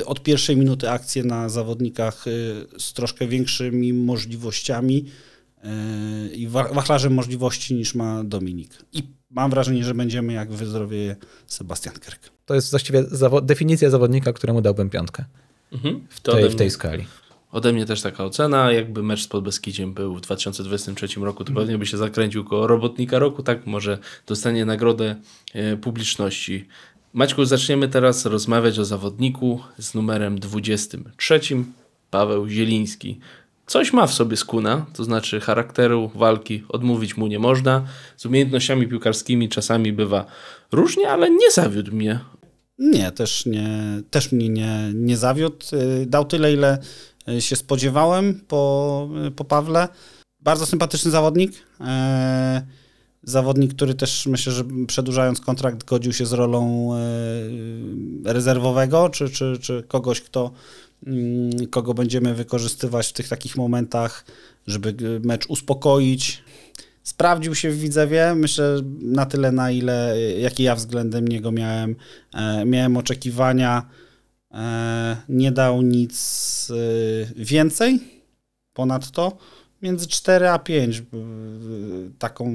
y, od pierwszej minuty akcję na zawodnikach y, z troszkę większymi możliwościami y, i tak. wachlarzem możliwości niż ma Dominik. I mam wrażenie, że będziemy jak wyzdrowie Sebastian Kerk. To jest właściwie zawo definicja zawodnika, któremu dałbym piątkę mhm. w, tej, w tej skali. Ode mnie też taka ocena. Jakby mecz z Podbeskidziem był w 2023 roku, to mhm. pewnie by się zakręcił koło robotnika roku. Tak, może dostanie nagrodę e, publiczności Maćku, zaczniemy teraz rozmawiać o zawodniku z numerem 23, Paweł Zieliński. Coś ma w sobie skuna, to znaczy charakteru walki odmówić mu nie można. Z umiejętnościami piłkarskimi czasami bywa różnie, ale nie zawiódł mnie. Nie, też, nie, też mnie nie, nie zawiódł. Y, dał tyle, ile y, się spodziewałem po, y, po Pawle. Bardzo sympatyczny zawodnik. Eee Zawodnik, który też myślę, że przedłużając kontrakt godził się z rolą e, rezerwowego, czy, czy, czy kogoś, kto, mm, kogo będziemy wykorzystywać w tych takich momentach, żeby e, mecz uspokoić. Sprawdził się w Widzewie, myślę na tyle, na ile, jakie ja względem niego miałem, e, miałem oczekiwania. Nie dał nic więcej ponadto między 4 a 5. Y, taką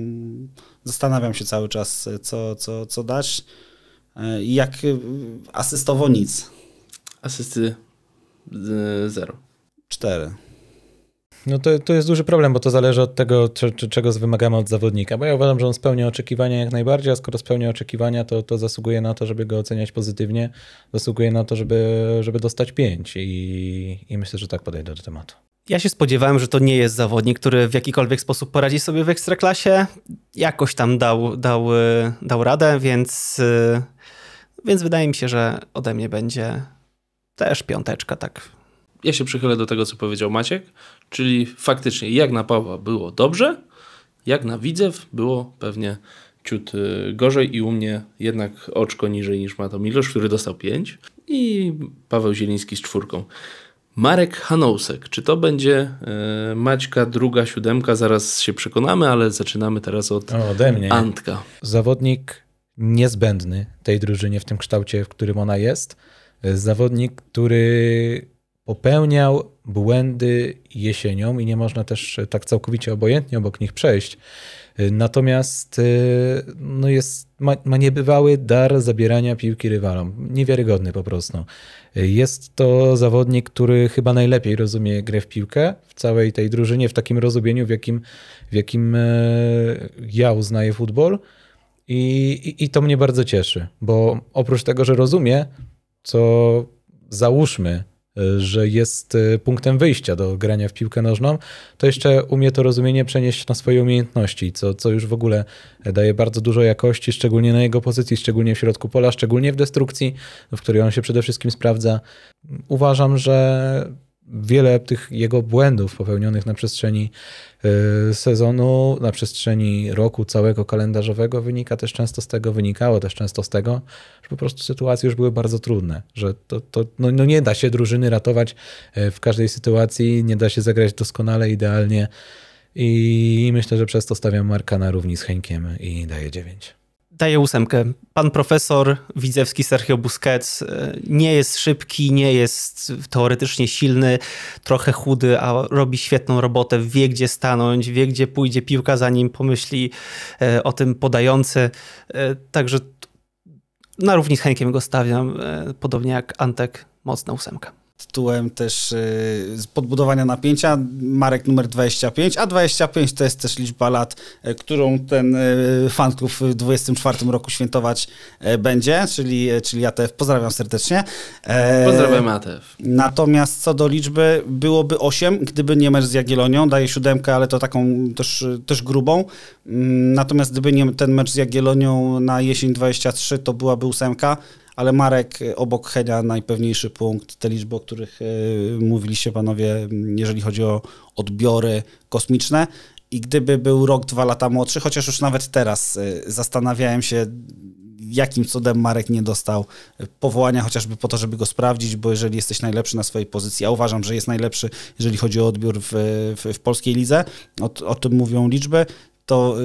zastanawiam się cały czas, co, co, co dać. E, jak y, asystowo nic. Asysty y, zero. 4. No to, to jest duży problem, bo to zależy od tego, czy, czy, czego wymagamy od zawodnika. Bo ja uważam, że on spełnia oczekiwania jak najbardziej, a skoro spełnia oczekiwania, to, to zasługuje na to, żeby go oceniać pozytywnie, zasługuje na to, żeby, żeby dostać pięć I, i myślę, że tak podejdę do tematu ja się spodziewałem, że to nie jest zawodnik, który w jakikolwiek sposób poradzi sobie w ekstraklasie. Jakoś tam dał, dał, y, dał radę, więc, y, więc wydaje mi się, że ode mnie będzie też piąteczka, tak. Ja się przychylę do tego, co powiedział Maciek, czyli faktycznie jak na Pawła było dobrze, jak na Widzew było pewnie ciut y, gorzej i u mnie jednak oczko niżej niż ma to Milosz, który dostał pięć, i Paweł Zieliński z czwórką. Marek Hanousek. Czy to będzie e, Maćka druga siódemka? Zaraz się przekonamy, ale zaczynamy teraz od o, ode mnie. Antka. Zawodnik niezbędny tej drużynie w tym kształcie, w którym ona jest. Zawodnik, który popełniał błędy jesienią i nie można też tak całkowicie obojętnie obok nich przejść. Natomiast e, no jest, ma, ma niebywały dar zabierania piłki rywalom. Niewiarygodny po prostu. Jest to zawodnik, który chyba najlepiej rozumie grę w piłkę w całej tej drużynie, w takim rozumieniu, w jakim, w jakim e, ja uznaję futbol. I, i, I to mnie bardzo cieszy, bo oprócz tego, że rozumie, co załóżmy że jest y, punktem wyjścia do grania w piłkę nożną, to jeszcze umie to rozumienie przenieść na swoje umiejętności, co, co już w ogóle daje bardzo dużo jakości, szczególnie na jego pozycji, szczególnie w środku pola, szczególnie w destrukcji, w której on się przede wszystkim sprawdza. Uważam, że wiele tych jego błędów popełnionych na przestrzeni Y, sezonu na przestrzeni roku całego kalendarzowego wynika też często z tego, wynikało też często z tego, że po prostu sytuacje już były bardzo trudne, że to, to no, no nie da się drużyny ratować y, w każdej sytuacji, nie da się zagrać doskonale, idealnie i myślę, że przez to stawiam Marka na równi z Henkiem i daję 9 daję ósemkę. Pan profesor Widzewski Sergio Busquets e, nie jest szybki, nie jest teoretycznie silny, trochę chudy, a robi świetną robotę, wie gdzie stanąć, wie gdzie pójdzie piłka, zanim pomyśli e, o tym podający. E, także na równi z Henkiem go stawiam, podobnie jak Antek, mocna ósemka tytułem też y, podbudowania napięcia, marek numer 25, a 25 to jest też liczba lat, e, którą ten e, fanklub w 24 roku świętować e, będzie, czyli, czyli ATF. Pozdrawiam serdecznie. Pozdrawiam ATF. Natomiast co do liczby, byłoby 8, gdyby nie mecz z Jagielonią, daje siódemkę, ale to taką też, też grubą. Mm, natomiast gdyby nie ten mecz z Jagielonią na jesień 23, to byłaby ósemka ale Marek y, obok Henia najpewniejszy punkt, te liczby, o których y, mówiliście panowie, mm, jeżeli chodzi o odbiory kosmiczne. I gdyby był rok, dwa lata młodszy, chociaż już nawet teraz y, zastanawiałem się, jakim cudem Marek nie dostał powołania chociażby po to, żeby go sprawdzić, bo jeżeli jesteś najlepszy na swojej pozycji, a uważam, że jest najlepszy, jeżeli chodzi o odbiór w, w, w polskiej lidze, o, o tym mówią liczby, to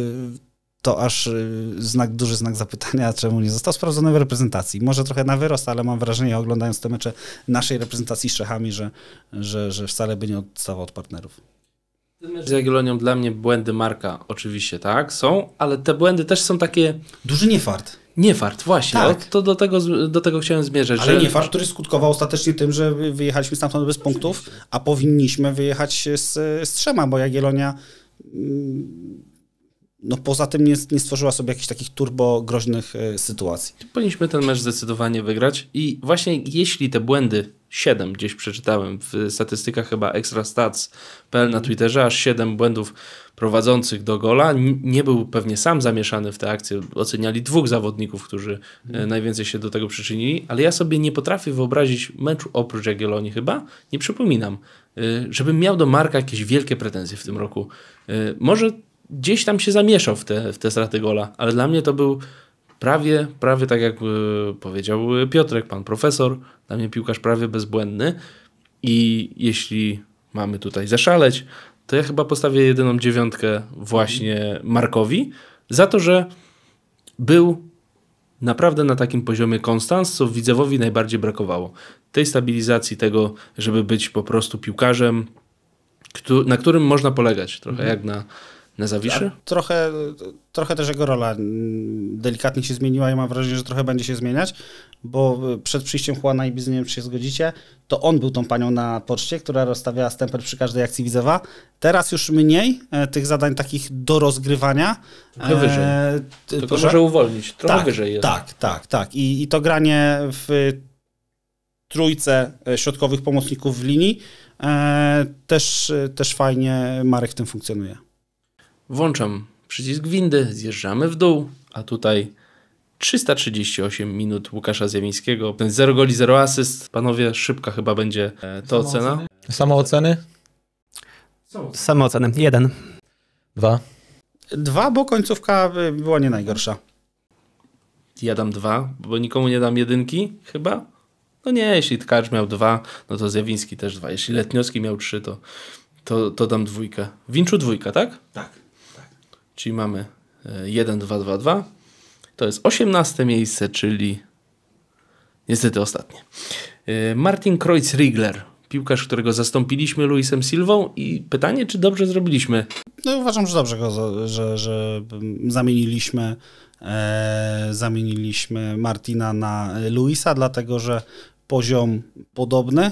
to aż y, znak, duży znak zapytania, czemu nie został sprawdzony w reprezentacji. Może trochę na wyrost, ale mam wrażenie, oglądając te mecze naszej reprezentacji z Czechami, że, że, że wcale by nie odstawał od partnerów. Z Jagiellonią dla mnie błędy Marka oczywiście, tak, są, ale te błędy też są takie... Duży niefart. Niefart, właśnie. Tak. to do tego, do tego chciałem zmierzyć. Ale że... niefart, który skutkował ostatecznie tym, że wyjechaliśmy stamtąd bez punktów, a powinniśmy wyjechać z, z trzema, bo Jagiellonia mm, no poza tym nie, nie, stworzyła sobie jakichś takich turbo groźnych e, sytuacji. Powinniśmy ten mecz zdecydowanie wygrać i właśnie jeśli te błędy 7 gdzieś przeczytałem w statystykach chyba extrastats.pl na Twitterze, aż 7 błędów prowadzących do gola. Nie był pewnie sam zamieszany w tę akcję. Oceniali dwóch zawodników, którzy hmm. najwięcej się do tego przyczynili, ale ja sobie nie potrafię wyobrazić meczu oprócz Jagiellonii chyba, nie przypominam, e, żebym miał do Marka jakieś wielkie pretensje w tym roku. Może gdzieś tam się zamieszał w te, w te straty gola, ale dla mnie to był prawie, prawie tak jak e, powiedział Piotrek, pan profesor, dla mnie piłkarz prawie bezbłędny i jeśli mamy tutaj zaszaleć, to ja chyba postawię jedyną dziewiątkę właśnie Markowi za to, że był naprawdę na takim poziomie konstans, co Widzewowi najbardziej brakowało. Tej stabilizacji, tego, żeby być po prostu piłkarzem, na którym można polegać, trochę mhm. jak na na Zawiszy? trochę, trochę też jego rola mm, delikatnie się zmieniła i mam wrażenie, że trochę będzie się zmieniać, bo e, przed przyjściem Juana i nie czy się zgodzicie, to on był tą panią na poczcie, która rozstawiała stemper przy każdej akcji widzowa. Teraz już mniej e, tych zadań takich do rozgrywania. Trochę e, wyżej. Tylko proszę? może uwolnić, trochę tak, wyżej jest. Tak, tak, tak. I, I to granie w trójce środkowych pomocników w linii e, też, też fajnie Marek w tym funkcjonuje włączam przycisk windy, zjeżdżamy w dół, a tutaj 338 minut Łukasza Zjawińskiego. 0 goli, 0 asyst. Panowie, szybka chyba będzie e, to ocena. Samo oceny? Samo oceny. Jeden. Dwa. Dwa, bo końcówka y, była nie najgorsza. Ja dam dwa, bo nikomu nie dam jedynki, chyba. No nie, jeśli tkacz miał dwa, no to Zjawiński też dwa. Jeśli Letnioski miał trzy, to, to, to dam dwójkę. Winczu dwójka, tak? Tak czyli mamy 1, 2, 2, 2. To jest 18 miejsce, czyli niestety ostatnie. E, Martin Kreutz-Riegler, piłkarz, którego zastąpiliśmy Luisem Silwą i pytanie, czy dobrze zrobiliśmy? No uważam, że dobrze go, że, że zamieniliśmy e, zamieniliśmy Martina na Luisa, dlatego że poziom podobny,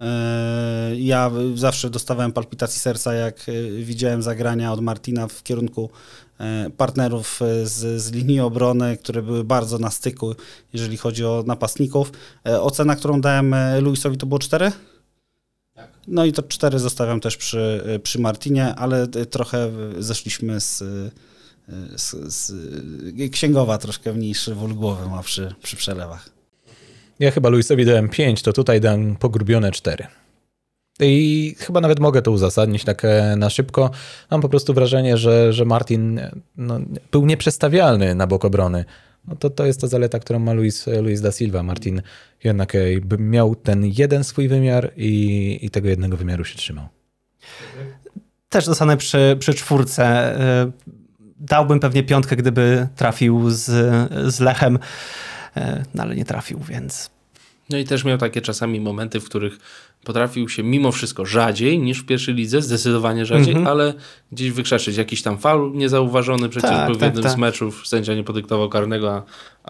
Yy, ja zawsze dostawałem palpitacji serca, jak yy, widziałem zagrania od Martina w kierunku yy, partnerów z, z linii obrony, które były bardzo na styku, jeżeli chodzi o napastników. Ocena, którą dałem Luisowi, to było 4? Tak. No i to 4 zostawiam też przy, przy Martinie, ale trochę zeszliśmy z, z, z księgowa troszkę mniejszy wól głowy ma przy, przy przelewach. Ja chyba Luisowi dałem 5, to tutaj dam pogrubione 4. I chyba nawet mogę to uzasadnić tak e, na szybko. Mam po prostu wrażenie, że, że Martin e, no, był nieprzestawialny na bok obrony. No to, to jest ta zaleta, którą ma Luis, e, Luis da Silva. Martin jednak miał ten jeden swój wymiar i, i tego jednego wymiaru się trzymał. Też dostanę przy, przy czwórce. Dałbym pewnie piątkę, gdyby trafił z, z Lechem. E, no ale nie trafił, więc. No i też miał takie czasami momenty, w których potrafił się mimo wszystko rzadziej niż w pierwszej lidze, zdecydowanie rzadziej, mm -hmm. ale gdzieś wykrzeszyć jakiś tam fal niezauważony, przecież tak, był w tak, jednym tak. z meczów, sędzia nie podyktował karnego, a,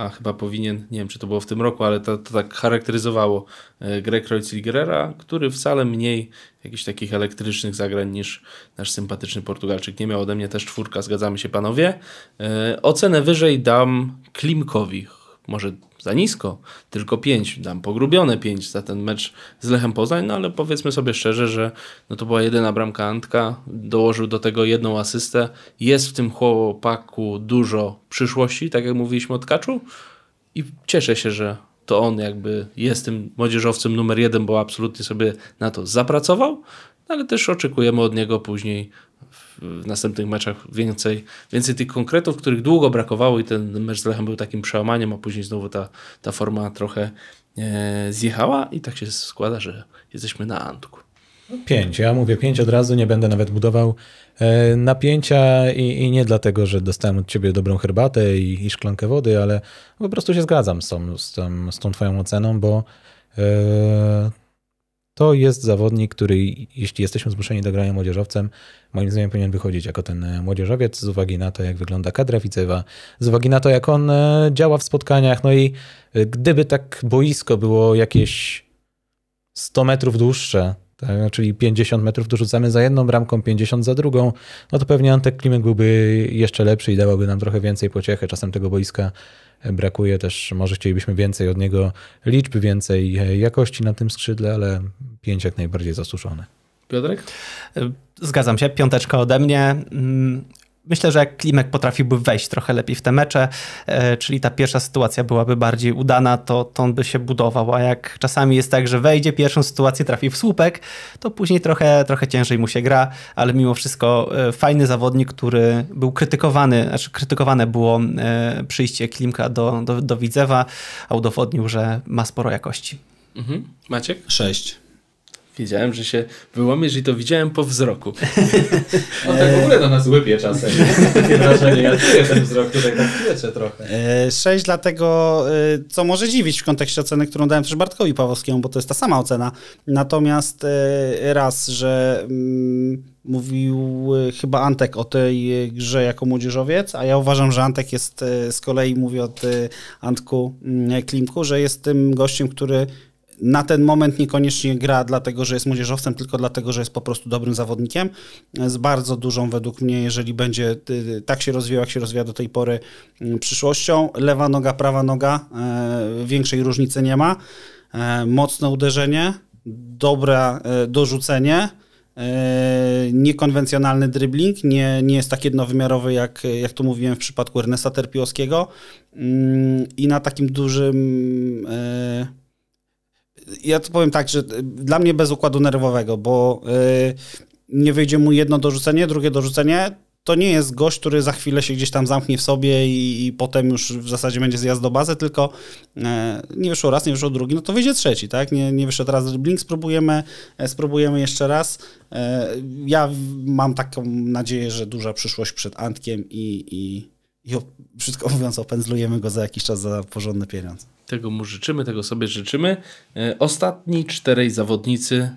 a, chyba powinien, nie wiem czy to było w tym roku, ale to, to tak charakteryzowało e, grę Kreuzligerera, który wcale mniej jakichś takich elektrycznych zagrań niż nasz sympatyczny Portugalczyk. Nie miał ode mnie też czwórka, zgadzamy się panowie. E, ocenę wyżej dam Klimkowi, może za nisko, tylko 5, dam pogrubione 5 za ten mecz z Lechem Poznań, no ale powiedzmy sobie szczerze, że no to była jedyna bramka Antka, dołożył do tego jedną asystę, jest w tym chłopaku dużo przyszłości, tak jak mówiliśmy o Tkaczu i cieszę się, że to on jakby jest tym młodzieżowcem numer jeden, bo absolutnie sobie na to zapracował, no ale też oczekujemy od niego później w następnych meczach więcej, więcej tych konkretów, których długo brakowało i ten mecz z Lechem był takim przełamaniem, a później znowu ta, ta forma trochę e, zjechała i tak się składa, że jesteśmy na Antku. Pięć, ja mówię pięć od razu, nie będę nawet budował e, napięcia i, i, nie dlatego, że dostałem od ciebie dobrą herbatę i, i szklankę wody, ale po prostu się zgadzam z tą, z tą, z tą twoją oceną, bo yy, to jest zawodnik, który jeśli jesteśmy zmuszeni do grania młodzieżowcem, moim zdaniem powinien wychodzić jako ten e, młodzieżowiec z uwagi na to, jak wygląda kadra widzewa, z uwagi na to, jak on e, działa w spotkaniach. No i e, gdyby tak boisko było jakieś 100 metrów dłuższe, tak, czyli 50 metrów dorzucamy za jedną bramką, 50 za drugą, no to pewnie Antek Klimek byłby jeszcze lepszy i dałoby nam trochę więcej pociechy. Czasem tego boiska brakuje też, może chcielibyśmy więcej od niego liczb, więcej e, jakości na tym skrzydle, ale pięć jak najbardziej zasuszone. Piotrek? Zgadzam się, piąteczka ode mnie. Mm, myślę, że jak Klimek potrafiłby wejść trochę lepiej w te mecze, e, czyli ta pierwsza sytuacja byłaby bardziej udana, to, to on by się budował, a jak czasami jest tak, że wejdzie, pierwszą sytuację trafi w słupek, to później trochę, trochę ciężej mu się gra, ale mimo wszystko e, fajny zawodnik, który był krytykowany, znaczy krytykowane było e, przyjście Klimka do, do, do Widzewa, a udowodnił, że ma sporo jakości. Mhm. Maciek? Sześć. Wiedziałem, że się wyłomiesz i to widziałem po wzroku. On no tak w ogóle do nas łypie czasem. Takie wrażenie, ja czuję ten wzrok tutaj tak piecze trochę. E, sześć, dlatego e, co może dziwić w kontekście oceny, którą dałem też Bartkowi Pawłowskiemu, bo to jest ta sama ocena. Natomiast e, raz, że mm, mówił chyba Antek o tej grze jako młodzieżowiec, a ja uważam, że Antek jest, z kolei mówię od Antku mm, Klimku, że jest tym gościem, który na ten moment niekoniecznie gra dlatego, że jest młodzieżowcem, tylko dlatego, że jest po prostu dobrym zawodnikiem. Z bardzo dużą według mnie, jeżeli będzie y, y, tak się rozwijał, jak się rozwija do tej pory mm, przyszłością. Lewa noga, prawa noga, e, większej różnicy nie ma. E, mocne uderzenie, dobre e, dorzucenie, niekonwencjonalny dribbling, nie, nie jest tak jednowymiarowy, jak, jak tu mówiłem w przypadku Ernesta Terpiowskiego mm, i na takim dużym ja to powiem tak, że y, dla mnie bez układu nerwowego, bo y, nie wyjdzie mu jedno dorzucenie, drugie dorzucenie, to nie jest gość, który za chwilę się gdzieś tam zamknie w sobie i, i potem już w zasadzie będzie zjazd do bazy, tylko y, nie wyszło raz, nie wyszło drugi, no to wyjdzie trzeci, tak? Nie, nie wyszedł raz dribbling, spróbujemy, e, spróbujemy jeszcze raz. E, ja mam taką nadzieję, że duża przyszłość przed Antkiem i, i, i wszystko mówiąc opędzlujemy go za jakiś czas za porządny pieniądz. Tego mu życzymy, tego sobie życzymy. E, ostatni czterej zawodnicy,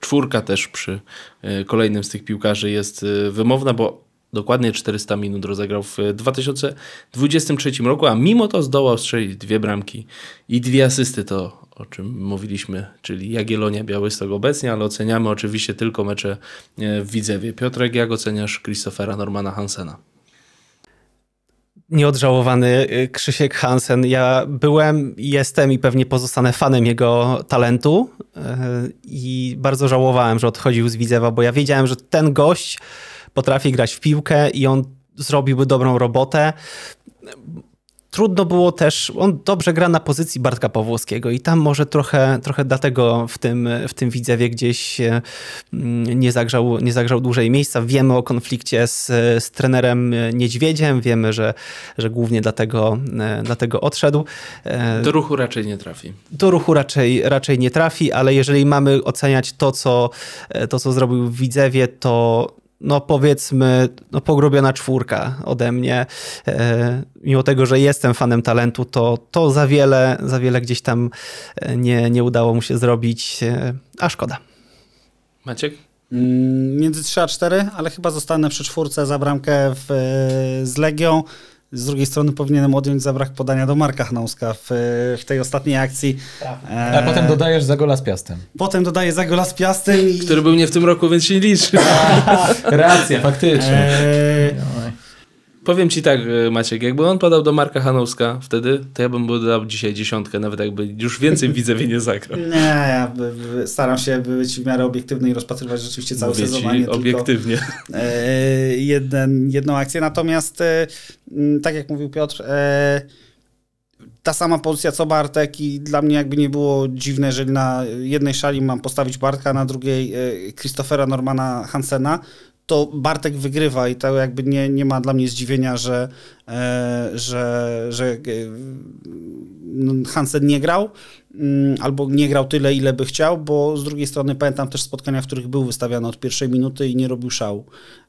czwórka też przy e, kolejnym z tych piłkarzy jest e, wymowna, bo dokładnie 400 minut rozegrał w 2023 roku, a mimo to zdołał strzelić dwie bramki i dwie asysty, to o czym mówiliśmy, czyli Jagielonia Białystok obecnie, ale oceniamy oczywiście tylko mecze w Widzewie. Piotrek, jak oceniasz Christophera Normana Hansena? nieodżałowany y, Krzysiek Hansen. Ja byłem, jestem i pewnie pozostanę fanem jego talentu y, i bardzo żałowałem, że odchodził z Widzewa, bo ja wiedziałem, że ten gość potrafi grać w piłkę i on zrobiłby dobrą robotę trudno było też, on dobrze gra na pozycji Bartka Pawłowskiego i tam może trochę, trochę dlatego w tym, w tym Widzewie gdzieś e, mm, nie zagrzał, nie zagrzał dłużej miejsca. Wiemy o konflikcie z, z trenerem e, Niedźwiedziem, wiemy, że, że głównie dlatego, e, dlatego odszedł. Do ruchu raczej nie trafi. Do ruchu raczej, raczej nie trafi, ale jeżeli mamy oceniać to, co, to, co zrobił w Widzewie, to no powiedzmy, no pogrubiona czwórka ode mnie. E, mimo tego, że jestem fanem talentu, to, to za wiele, za wiele gdzieś tam e, nie, nie udało mu się zrobić, e, a szkoda. Maciek? Mm, między 3 a 4, ale chyba zostanę przy czwórce za bramkę w, z Legią. Z drugiej strony powinienem odjąć za brak podania do Marka Hnauska w, w tej ostatniej akcji. E... A potem dodajesz za gola z Piastem. Potem dodaję za gola z Piastem. I... Który był nie w tym roku, więc się liczy. racja, faktycznie. E... Powiem ci tak, e, Maciek, jakby on podał do Marka Hanowska wtedy, to ja bym mu dał dzisiaj dziesiątkę, nawet jakby już więcej widzę, wie nie zagrał. Nie, ja by, by, staram się być w miarę obiektywny i rozpatrywać rzeczywiście cały Mówię sezon, obiektywnie. Tylko, e, jeden, jedną akcję. Natomiast, e, tak jak mówił Piotr, e, ta sama pozycja co Bartek i dla mnie jakby nie było dziwne, jeżeli na jednej szali mam postawić Bartka, na drugiej e, Christophera Normana Hansena, to Bartek wygrywa i to jakby nie, nie ma dla mnie zdziwienia, że E, że, że e, no, Hansen nie grał mm, albo nie grał tyle, ile by chciał, bo z drugiej strony pamiętam też spotkania, w których był wystawiany od pierwszej minuty i nie robił szału.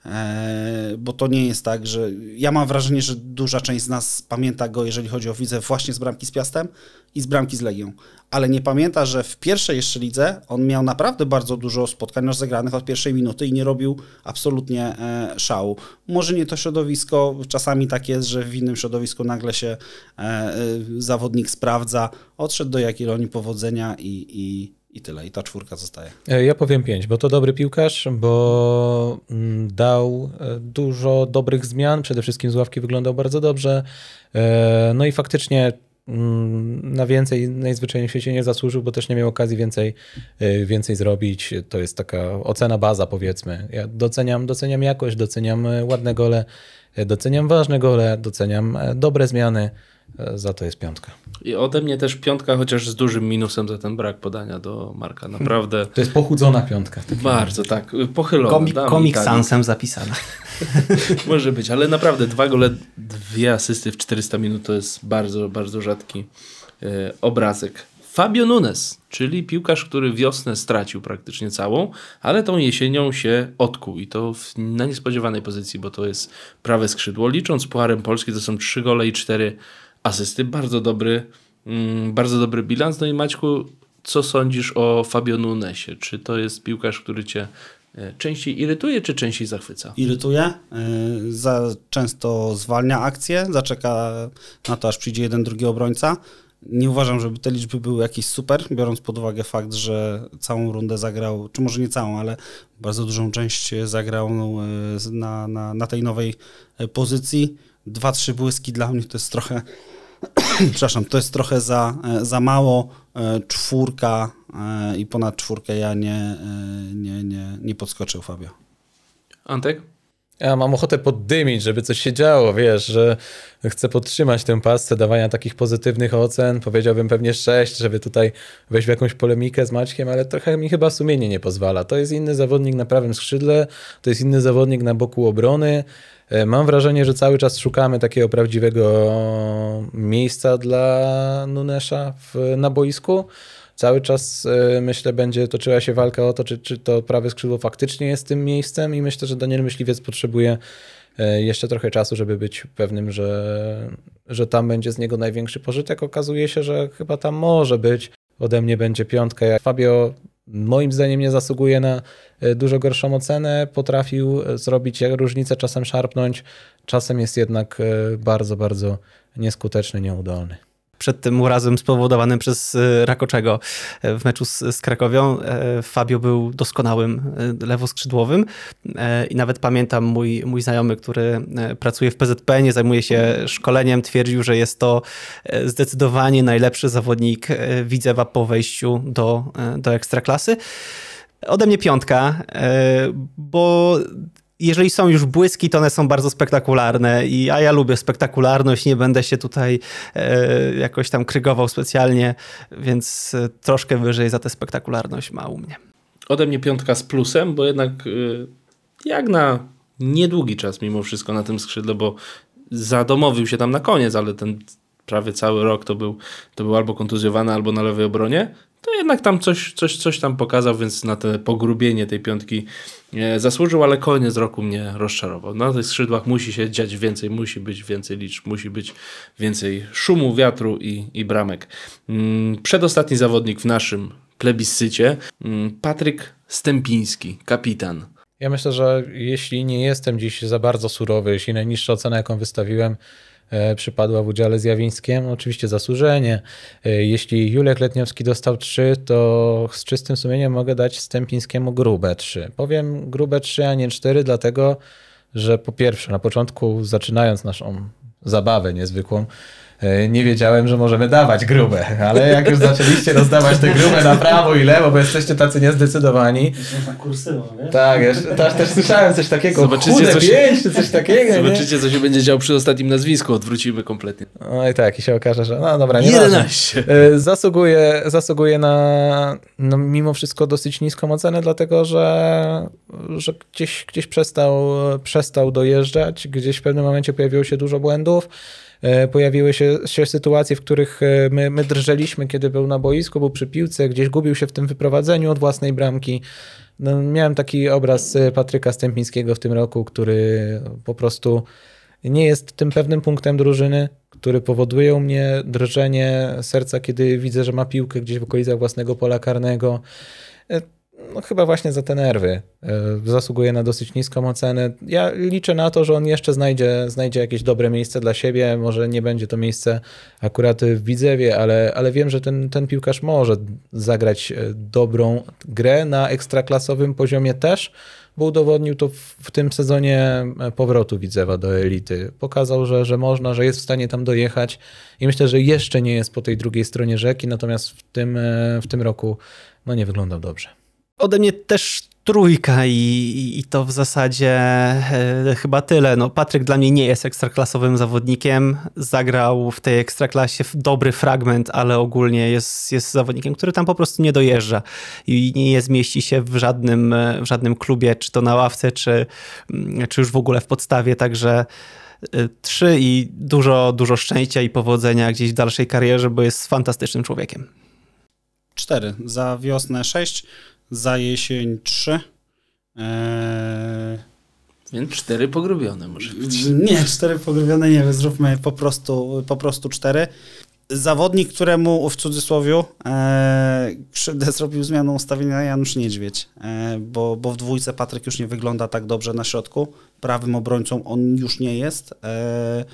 E, bo to nie jest tak, że ja mam wrażenie, że duża część z nas pamięta go, jeżeli chodzi o widzę właśnie z bramki z Piastem i z bramki z Legią. Ale nie pamięta, że w pierwszej jeszcze lidze on miał naprawdę bardzo dużo spotkań rozegranych od pierwszej minuty i nie robił absolutnie szału. Może nie to środowisko, czasami tak jest, że w innym środowisku nagle się e, e, zawodnik sprawdza, odszedł do Jagiellonii powodzenia i, i, i tyle. I ta czwórka zostaje. E, ja powiem pięć, bo to dobry piłkarz, bo mm, dał dużo dobrych zmian. Przede wszystkim z ławki wyglądał bardzo dobrze. No i faktycznie mm, na więcej najzwyczajniej w świecie nie zasłużył, bo też nie miał okazji więcej, więcej zrobić. To jest taka ocena baza, powiedzmy. Ja doceniam, doceniam jakość, doceniam ładne gole, E, doceniam ważne gole, doceniam e, dobre zmiany, e, za to jest piątka. I ode mnie też piątka, chociaż z dużym minusem za ten brak podania do Marka, naprawdę. To jest pochudzona piątka. Bardzo, tak, pochylona. Komik, komik tak. Sansem zapisana. Może być, ale naprawdę dwa gole, dwie asysty w 400 minut to jest bardzo, bardzo rzadki obrazek. Fabio Nunes, czyli piłkarz, który wiosnę stracił praktycznie całą, ale tą jesienią się odkuł i to w, na niespodziewanej pozycji, bo to jest prawe skrzydło. Licząc Pucharem Polski to są trzy gole i cztery asysty. Bardzo dobry, mm, bardzo dobry bilans. No i Maćku, co sądzisz o Fabio Nunesie? Czy to jest piłkarz, który cię e, częściej irytuje, czy częściej zachwyca? Irytuje, e, za często zwalnia akcję, zaczeka na to, aż przyjdzie jeden, drugi obrońca. Nie uważam, żeby te liczby były jakieś super, biorąc pod uwagę fakt, że całą rundę zagrał, czy może nie całą, ale bardzo dużą część zagrał e, na, na, na tej nowej e, pozycji. Dwa, trzy błyski dla mnie to jest trochę, przepraszam, to jest trochę za, e, za mało. Czwórka i ponad czwórkę ja nie, nie, nie, nie podskoczył Fabio. Antek? ja mam ochotę poddymić, żeby coś się działo, wiesz, że chcę podtrzymać tę pasce dawania takich pozytywnych ocen. Powiedziałbym pewnie sześć, żeby tutaj wejść w jakąś polemikę z Maćkiem, ale trochę mi chyba sumienie nie pozwala. To jest inny zawodnik na prawym skrzydle, to jest inny zawodnik na boku obrony. E, mam wrażenie, że cały czas szukamy takiego prawdziwego miejsca dla Nunesza w, na boisku cały czas e, myślę, będzie toczyła się walka o to, czy, czy to prawe skrzydło faktycznie jest tym miejscem i myślę, że Daniel Myśliwiec potrzebuje e, jeszcze trochę czasu, żeby być pewnym, że, że tam będzie z niego największy pożytek. Okazuje się, że chyba tam może być. Ode mnie będzie piątka. Jak Fabio moim zdaniem nie zasługuje na e, dużo gorszą ocenę. Potrafił zrobić różnicę, czasem szarpnąć, czasem jest jednak bardzo, bardzo nieskuteczny, nieudolny przed tym urazem spowodowanym przez y, Rakoczego e, w meczu z, z Krakowią. E, Fabio był doskonałym e, lewoskrzydłowym i nawet pamiętam mój, mój znajomy, który pracuje w PZP, nie zajmuje się szkoleniem, twierdził, że jest to zdecydowanie najlepszy zawodnik Widzewa po wejściu do, do Ekstraklasy. Ode mnie piątka, bo jeżeli są już błyski, to one są bardzo spektakularne, i, a ja lubię spektakularność, nie będę się tutaj e, jakoś tam krygował specjalnie, więc e, troszkę wyżej za tę spektakularność ma u mnie. Ode mnie piątka z plusem, bo jednak y, jak na niedługi czas mimo wszystko na tym skrzydle, bo zadomowił się tam na koniec, ale ten prawie cały rok to był, to był albo kontuzjowany, albo na lewej obronie, to jednak tam coś, coś, coś tam pokazał, więc na te pogrubienie tej piątki e, zasłużył, ale koniec roku mnie rozczarował. Na tych skrzydłach musi się dziać więcej, musi być więcej liczb, musi być więcej szumu, wiatru i, i bramek. Mm, przedostatni zawodnik w naszym plebiscycie, mm, Patryk Stępiński, kapitan. Ja myślę, że jeśli nie jestem dziś za bardzo surowy, jeśli najniższa ocena, jaką wystawiłem, E, przypadła w udziale z Jawińskiem. Oczywiście zasłużenie. E, jeśli Julek Letniowski dostał 3, to z czystym sumieniem mogę dać Stępińskiemu grube 3. Powiem grube 3, a nie 4, dlatego że po pierwsze, na początku zaczynając naszą zabawę niezwykłą, E, nie wiedziałem, że możemy dawać grube, ale jak już zaczęliście rozdawać te grube na prawo i lewo, bo jesteście tacy niezdecydowani. Na kursywą, nie? No, tak, jeszcze, też, słyszałem coś takiego, Zobaczycie, chude co się, pięć, coś takiego. Zobaczycie, nie? co się będzie działo przy ostatnim nazwisku, odwrócimy kompletnie. No i tak, i się okaże, że no dobra, nie 11. E, zasługuje, zasługuje na no, mimo wszystko dosyć niską ocenę, dlatego że, że gdzieś, gdzieś przestał, przestał dojeżdżać, gdzieś w pewnym momencie pojawiło się dużo błędów, E, pojawiły się, się sytuacje, w których e, my, my drżeliśmy, kiedy był na boisku, był przy piłce, gdzieś gubił się w tym wyprowadzeniu od własnej bramki. No, miałem taki obraz e, Patryka Stępińskiego w tym roku, który po prostu nie jest tym pewnym punktem drużyny, który powoduje u mnie drżenie serca, kiedy widzę, że ma piłkę gdzieś w okolicach własnego pola karnego no chyba właśnie za te nerwy. E, zasługuje na dosyć niską ocenę. Ja liczę na to, że on jeszcze znajdzie, znajdzie jakieś dobre miejsce dla siebie. Może nie będzie to miejsce akurat w Widzewie, ale, ale wiem, że ten, ten piłkarz może zagrać e, dobrą grę na ekstraklasowym poziomie też, bo udowodnił to w, w tym sezonie e, powrotu Widzewa do elity. Pokazał, że, że można, że jest w stanie tam dojechać i myślę, że jeszcze nie jest po tej drugiej stronie rzeki, natomiast w tym, w tym roku no nie wyglądał dobrze. Ode mnie też trójka i, i to w zasadzie e, chyba tyle. No, Patryk dla mnie nie jest ekstraklasowym zawodnikiem. Zagrał w tej ekstraklasie dobry fragment, ale ogólnie jest, jest zawodnikiem, który tam po prostu nie dojeżdża i nie zmieści się w żadnym, e, w żadnym klubie, czy to na ławce, czy, mm, czy już w ogóle w podstawie, także e, trzy i dużo, dużo szczęścia i powodzenia gdzieś w dalszej karierze, bo jest fantastycznym człowiekiem. Cztery. Za wiosnę sześć za jesień 3. Eee, więc cztery pogrubione może być. Nie, cztery pogrubione nie, zróbmy po prostu, po prostu cztery. Zawodnik, któremu w cudzysłowie eee, krzywdę zrobił zmianą ustawienia Janusz Niedźwiedź, e, bo, bo w dwójce Patryk już nie wygląda tak dobrze na środku. Prawym obrońcą on już nie jest, e,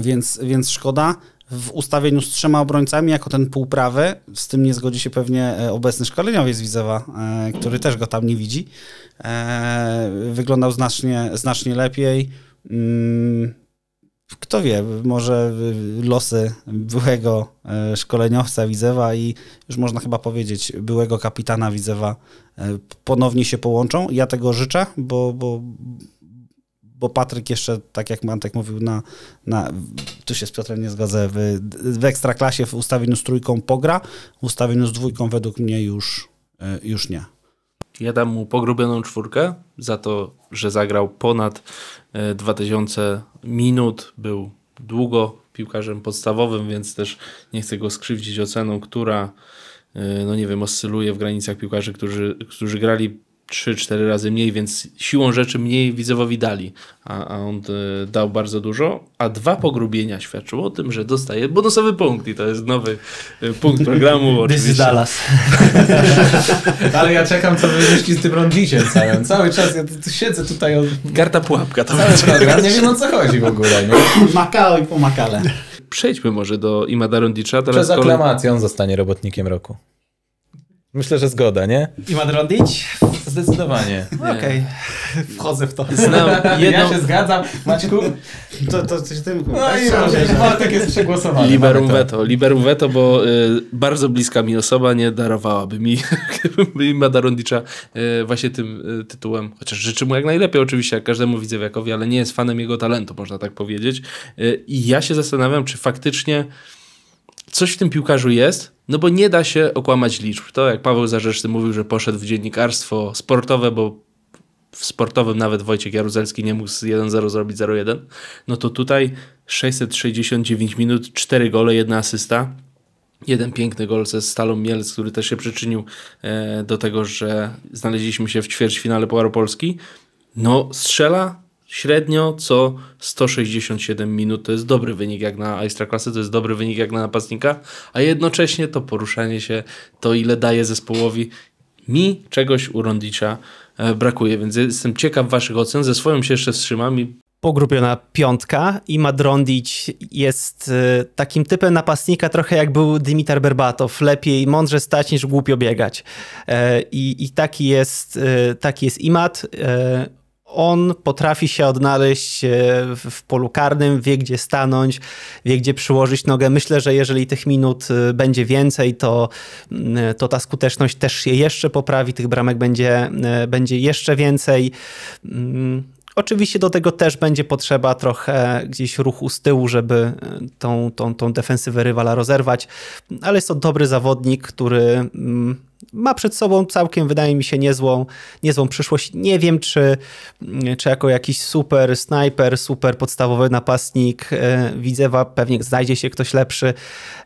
więc, więc szkoda w ustawieniu z trzema obrońcami jako ten półprawy. Z tym nie zgodzi się pewnie e, obecny szkoleniowiec Widzewa, e, który też go tam nie widzi. E, wyglądał znacznie, znacznie lepiej. Mm, kto wie, może losy byłego szkoleniowca Widzewa i już można chyba powiedzieć byłego kapitana Widzewa ponownie się połączą. Ja tego życzę, bo, bo bo Patryk jeszcze, tak jak Mantek mówił, na, na tu się z Piotrem nie zgadzę, w, w Ekstraklasie w ustawieniu z trójką pogra, w ustawieniu z dwójką według mnie już, e, już nie. Ja dam mu pogrubioną czwórkę za to, że zagrał ponad 2000 e, minut, był długo piłkarzem podstawowym, więc też nie chcę go skrzywdzić oceną, która e, no nie wiem, oscyluje w granicach piłkarzy, którzy, którzy grali 3-4 razy mniej, więc siłą rzeczy mniej widzowowi dali, a, a on y, dał bardzo dużo, a dwa pogrubienia świadczyło o tym, że dostaje bonusowy punkt i to jest nowy y, punkt programu. This is Dallas. Ale ja czekam, co wymyśli z tym rondziciem całym. Cały czas ja tu siedzę tutaj. Od... Karta pułapka. To program, nie wiem o co chodzi w ogóle. No. Makao i po makale. Przejdźmy może do Imada Rondicza. Teraz Przez aklamację on zostanie robotnikiem roku. Myślę, że zgoda, nie? Imad Rondic Zdecydowanie. No okej, okay. wchodzę w to. Znam jedną... Ja się zgadzam, Maćku. To, to coś tym... No i może. Tak jest przegłosowany. Liberum veto, liberum veto, bo y, bardzo bliska mi osoba nie darowałaby mi Madarondicza y, właśnie tym y, tytułem. Chociaż życzę mu jak najlepiej oczywiście, jak każdemu widzowiakowi, ale nie jest fanem jego talentu, można tak powiedzieć. Y, I ja się zastanawiam, czy faktycznie coś w tym piłkarzu jest, no bo nie da się okłamać liczb. To jak Paweł Zarzeczny mówił, że poszedł w dziennikarstwo sportowe, bo w sportowym nawet Wojciech Jaruzelski nie mógł z 1-0 zrobić 0-1, no to tutaj 669 minut, 4 gole, jedna asysta. Jeden piękny gol ze Stalą Mielc, który też się przyczynił e, do tego, że znaleźliśmy się w ćwierćfinale Pucharu Polski. No strzela Średnio co 167 minut to jest dobry wynik jak na klasy to jest dobry wynik jak na napastnika, a jednocześnie to poruszanie się, to ile daje zespołowi, mi czegoś u Rondicza e, brakuje, więc jestem ciekaw waszych ocen, ze swoją się jeszcze wstrzymam i pogrubiona piątka i Madrondić jest e, takim typem napastnika, trochę jak był Dimitar Berbatow. Lepiej mądrze stać niż głupio biegać. E, I, i taki, jest, taki jest Imat on potrafi się odnaleźć e, w polu karnym, wie gdzie stanąć, wie gdzie przyłożyć nogę. Myślę, że jeżeli tych minut e, będzie więcej, to, mm, e, to ta skuteczność też się jeszcze poprawi, tych bramek będzie, będzie jeszcze więcej. Mm, oczywiście do tego też będzie potrzeba trochę gdzieś ruchu z tyłu, żeby tą, tą, tą defensywę rywala rozerwać, ale jest to dobry zawodnik, który mm, ma przed sobą całkiem, wydaje mi się, niezłą, niezłą przyszłość. Nie wiem, czy, czy jako jakiś super snajper, super podstawowy napastnik widzę, e, Widzewa pewnie znajdzie się ktoś lepszy,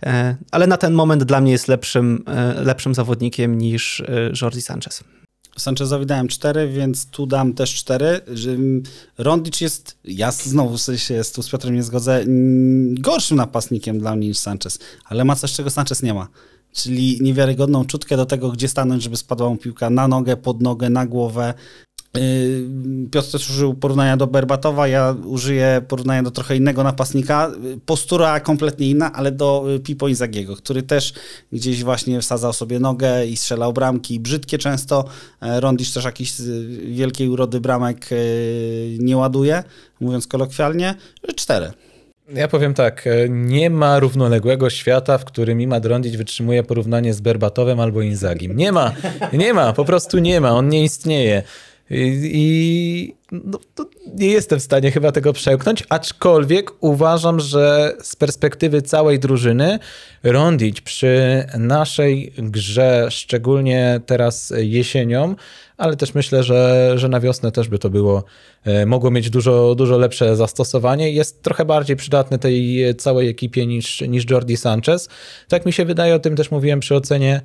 e, ale na ten moment dla mnie jest lepszym, e, lepszym zawodnikiem niż Jordi Sanchez. Sanchezowi dałem 4, więc tu dam też 4. Mm, Rondicz jest, ja znowu się z tu z Piotrem nie zgodzę, gorszym napastnikiem dla mnie niż Sanchez, ale ma coś, czego Sanchez nie ma czyli niewiarygodną czutkę do tego, gdzie stanąć, żeby spadła mu piłka na nogę, pod nogę, na głowę. Yy, Piotr też użył porównania do Berbatowa, ja użyję porównania do trochę innego napastnika. Postura kompletnie inna, ale do y, Pipo Inzagiego, który też gdzieś właśnie wsadzał sobie nogę i strzelał bramki, brzydkie często. E, Rondisz też jakiś y, wielkiej urody bramek y, nie ładuje, mówiąc kolokwialnie. Cztery. Ja powiem tak, e, nie ma równoległego świata, w którym Ima Drądzić wytrzymuje porównanie z Berbatowem albo Inzagim. Nie ma, nie ma, po prostu nie ma, on nie istnieje. I no, nie jestem w stanie chyba tego przełknąć, aczkolwiek uważam, że z perspektywy całej drużyny Rondić przy naszej grze, szczególnie teraz jesienią, ale też myślę, że, że na wiosnę też by to było, e, mogło mieć dużo, dużo lepsze zastosowanie. Jest trochę bardziej przydatny tej całej ekipie niż, niż Jordi Sanchez. Tak mi się wydaje, o tym też mówiłem przy ocenie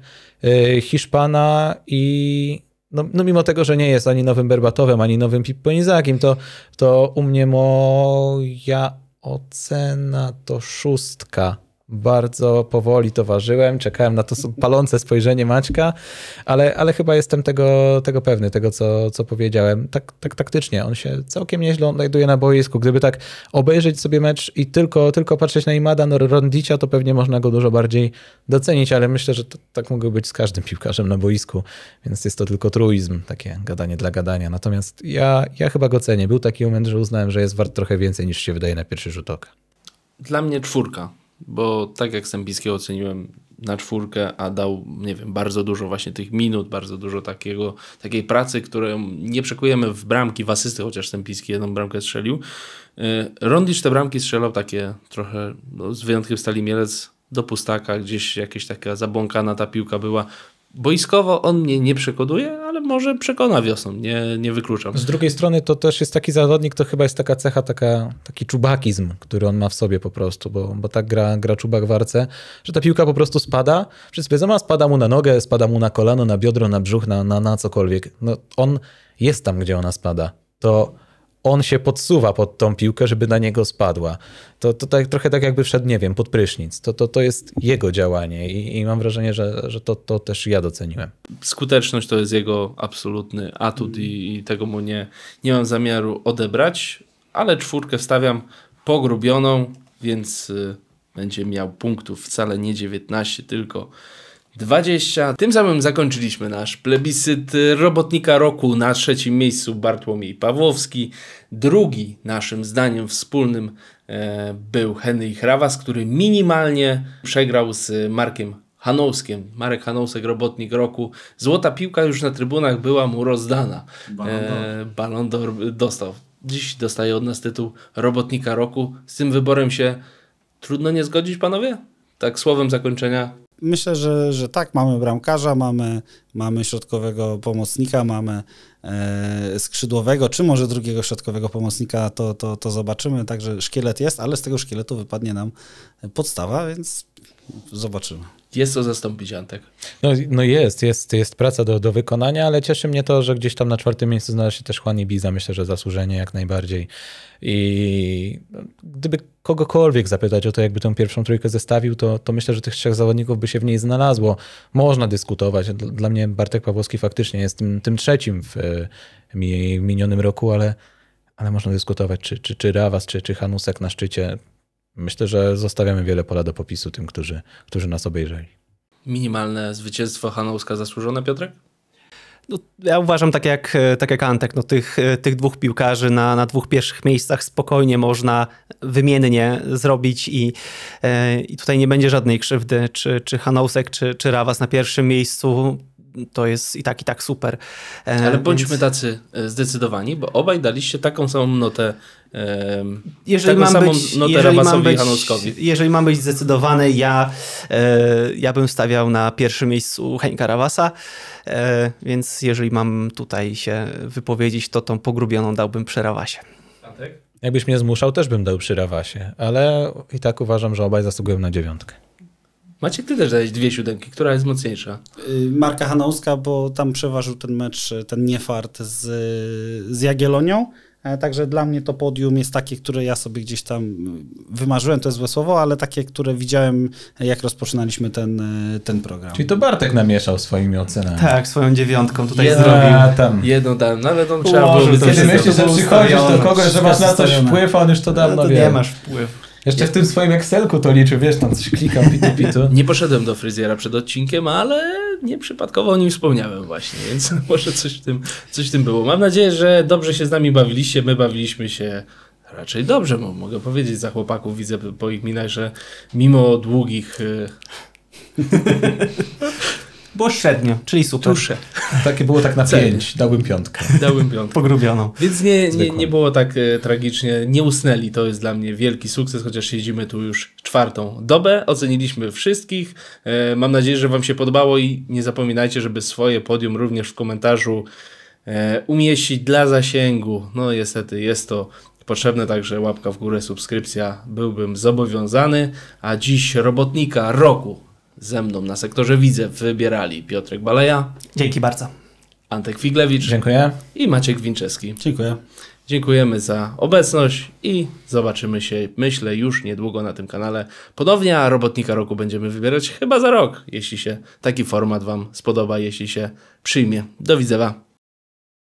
e, Hiszpana i no, no mimo tego, że nie jest ani nowym Berbatowem, ani nowym Pipponizakiem, to, to u mnie moja ocena to szóstka bardzo powoli towarzyłem, czekałem na to palące spojrzenie Maćka, ale, ale chyba jestem tego, tego pewny, tego co, co powiedziałem. Tak, tak taktycznie, on się całkiem nieźle odnajduje na boisku. Gdyby tak obejrzeć sobie mecz i tylko, tylko patrzeć na Imada no Rondicia, to pewnie można go dużo bardziej docenić, ale myślę, że to, tak mogło być z każdym piłkarzem na boisku, więc jest to tylko truizm, takie gadanie dla gadania. Natomiast ja, ja chyba go cenię. Był taki moment, że uznałem, że jest wart trochę więcej niż się wydaje na pierwszy rzut oka. Dla mnie czwórka bo tak jak Sępińskiego oceniłem na czwórkę, a dał, nie wiem, bardzo dużo właśnie tych minut, bardzo dużo takiego, takiej pracy, którą nie przekujemy w bramki, w asysty, chociaż Sępiński jedną bramkę strzelił. Y, Rondisz te bramki strzelał takie trochę, no, z wyjątkiem Stali Mielec, do pustaka, gdzieś jakaś taka zabłąkana ta piłka była boiskowo on mnie nie przekonuje, ale może przekona wiosną, nie, nie wykluczam. Z drugiej strony to też jest taki zawodnik, to chyba jest taka cecha, taka, taki czubakizm, który on ma w sobie po prostu, bo, bo tak gra, gra czubak w arce, że ta piłka po prostu spada, wszyscy wiedzą, a spada mu na nogę, spada mu na kolano, na biodro, na brzuch, na, na, na cokolwiek. No, on jest tam, gdzie ona spada. To on się podsuwa pod tą piłkę, żeby na niego spadła. To, to tak, trochę tak jakby wszedł, nie wiem, pod prysznic. To, to, to jest jego działanie i, i mam wrażenie, że, że to, to też ja doceniłem. Skuteczność to jest jego absolutny atut i, i tego mu nie, nie mam zamiaru odebrać, ale czwórkę stawiam pogrubioną, więc y, będzie miał punktów wcale nie 19, tylko 20. Tym samym zakończyliśmy nasz plebiscyt robotnika roku na trzecim miejscu Bartłomiej Pawłowski. Drugi naszym zdaniem wspólnym e, był Henry Hrawas, który minimalnie przegrał z Markiem Hanowskiem. Marek Hanowsek, robotnik roku. Złota piłka już na trybunach była mu rozdana. Ballon d'Or e, dostał. Dziś dostaje od nas tytuł robotnika roku. Z tym wyborem się trudno nie zgodzić, panowie? Tak słowem zakończenia Myślę, że, że tak, mamy bramkarza, mamy, mamy środkowego pomocnika, mamy e, skrzydłowego, czy może drugiego środkowego pomocnika, to, to, to zobaczymy. Także szkielet jest, ale z tego szkieletu wypadnie nam podstawa, więc zobaczymy. Jest co zastąpić, Antek. No, no, jest, jest, jest praca do, do wykonania, ale cieszy mnie to, że gdzieś tam na czwartym miejscu znalazł się też Juan Ibiza. Myślę, że zasłużenie jak najbardziej. I gdyby kogokolwiek zapytać o to, jakby tą pierwszą trójkę zestawił, to, to myślę, że tych trzech zawodników by się w niej znalazło. Można dyskutować. Dla mnie Bartek Pawłowski faktycznie jest tym, tym trzecim w, e, minionym roku, ale, ale można dyskutować, czy, czy, czy Rawas, czy, czy Hanusek na szczycie myślę, że zostawiamy wiele pola do popisu tym, którzy, którzy nas obejrzeli. Minimalne zwycięstwo Hanouska zasłużone, Piotrek? No, ja uważam, tak jak, e, tak jak Antek, no, tych, e, tych dwóch piłkarzy na, na dwóch pierwszych miejscach spokojnie można wymiennie zrobić i, e, i tutaj nie będzie żadnej krzywdy, czy, czy Hanousek, czy, czy Rawas na pierwszym miejscu to jest i tak, i tak super. E, ale bądźmy Więc... tacy e, zdecydowani, bo obaj daliście taką samą notę e, jeżeli mam, być, jeżeli, mam być, jeżeli mam być zdecydowany, ja, e, ja bym stawiał na pierwszym miejscu Henka Rawasa, e, więc jeżeli mam tutaj się wypowiedzieć, to tą pogrubioną dałbym przy Rawasie. Jakbyś mnie zmuszał, też bym dał przy Rawasie, ale i tak uważam, że obaj zasługują na dziewiątkę. Macie ty też dwie siódemki, która jest mocniejsza? Y, Marka Hanowska, bo tam przeważył ten mecz, y, ten niefart z, y, z Jagielonią. E, także dla mnie to podium jest takie, które ja sobie gdzieś tam wymarzyłem, to jest złe słowo, ale takie, które widziałem, jak rozpoczynaliśmy ten, ten program. Czyli to Bartek namieszał swoimi ocenami. Tak, swoją dziewiątką tutaj zrobił. zrobił. Tam. Jedną dałem, nawet on trzeba było... Kiedy myślisz, że przychodzisz do kogoś, że masz na coś wpływ, on już to dawno no, to wie. nie masz wpływu. Jeszcze w tym swoim Excelku to liczy, wiesz, tam coś klikam, pitu, pitu. Nie poszedłem do fryzjera przed odcinkiem, ale nieprzypadkowo o nim wspomniałem właśnie, więc może coś w tym, coś w tym było. Mam nadzieję, że dobrze się z nami bawiliście, my bawiliśmy się raczej dobrze, mogę powiedzieć za chłopaków, widzę po ich minach, że mimo długich... Y, Było średnio, czyli super. Tusze. Takie było tak na pięć, dałbym piątkę. Dałbym piątkę. Pogrubioną. Więc nie, nie, nie było tak e, tragicznie, nie usnęli, to jest dla mnie wielki sukces, chociaż siedzimy tu już czwartą dobę, oceniliśmy wszystkich, e, mam nadzieję, że wam się podobało i nie zapominajcie, żeby swoje podium również w komentarzu e, umieścić dla zasięgu. No niestety jest to potrzebne także łapka w górę, subskrypcja, byłbym zobowiązany, a dziś robotnika roku ze mną na sektorze widzę wybierali Piotrek Baleja. Dzięki bardzo. Antek Figlewicz. Dziękuję. I Maciek Winczewski. Dziękuję. Dziękujemy za obecność i zobaczymy się, myślę, już niedługo na tym kanale. Podobnie, a robotnika roku będziemy wybierać chyba za rok, jeśli się taki format Wam spodoba, jeśli się przyjmie. Do widzenia.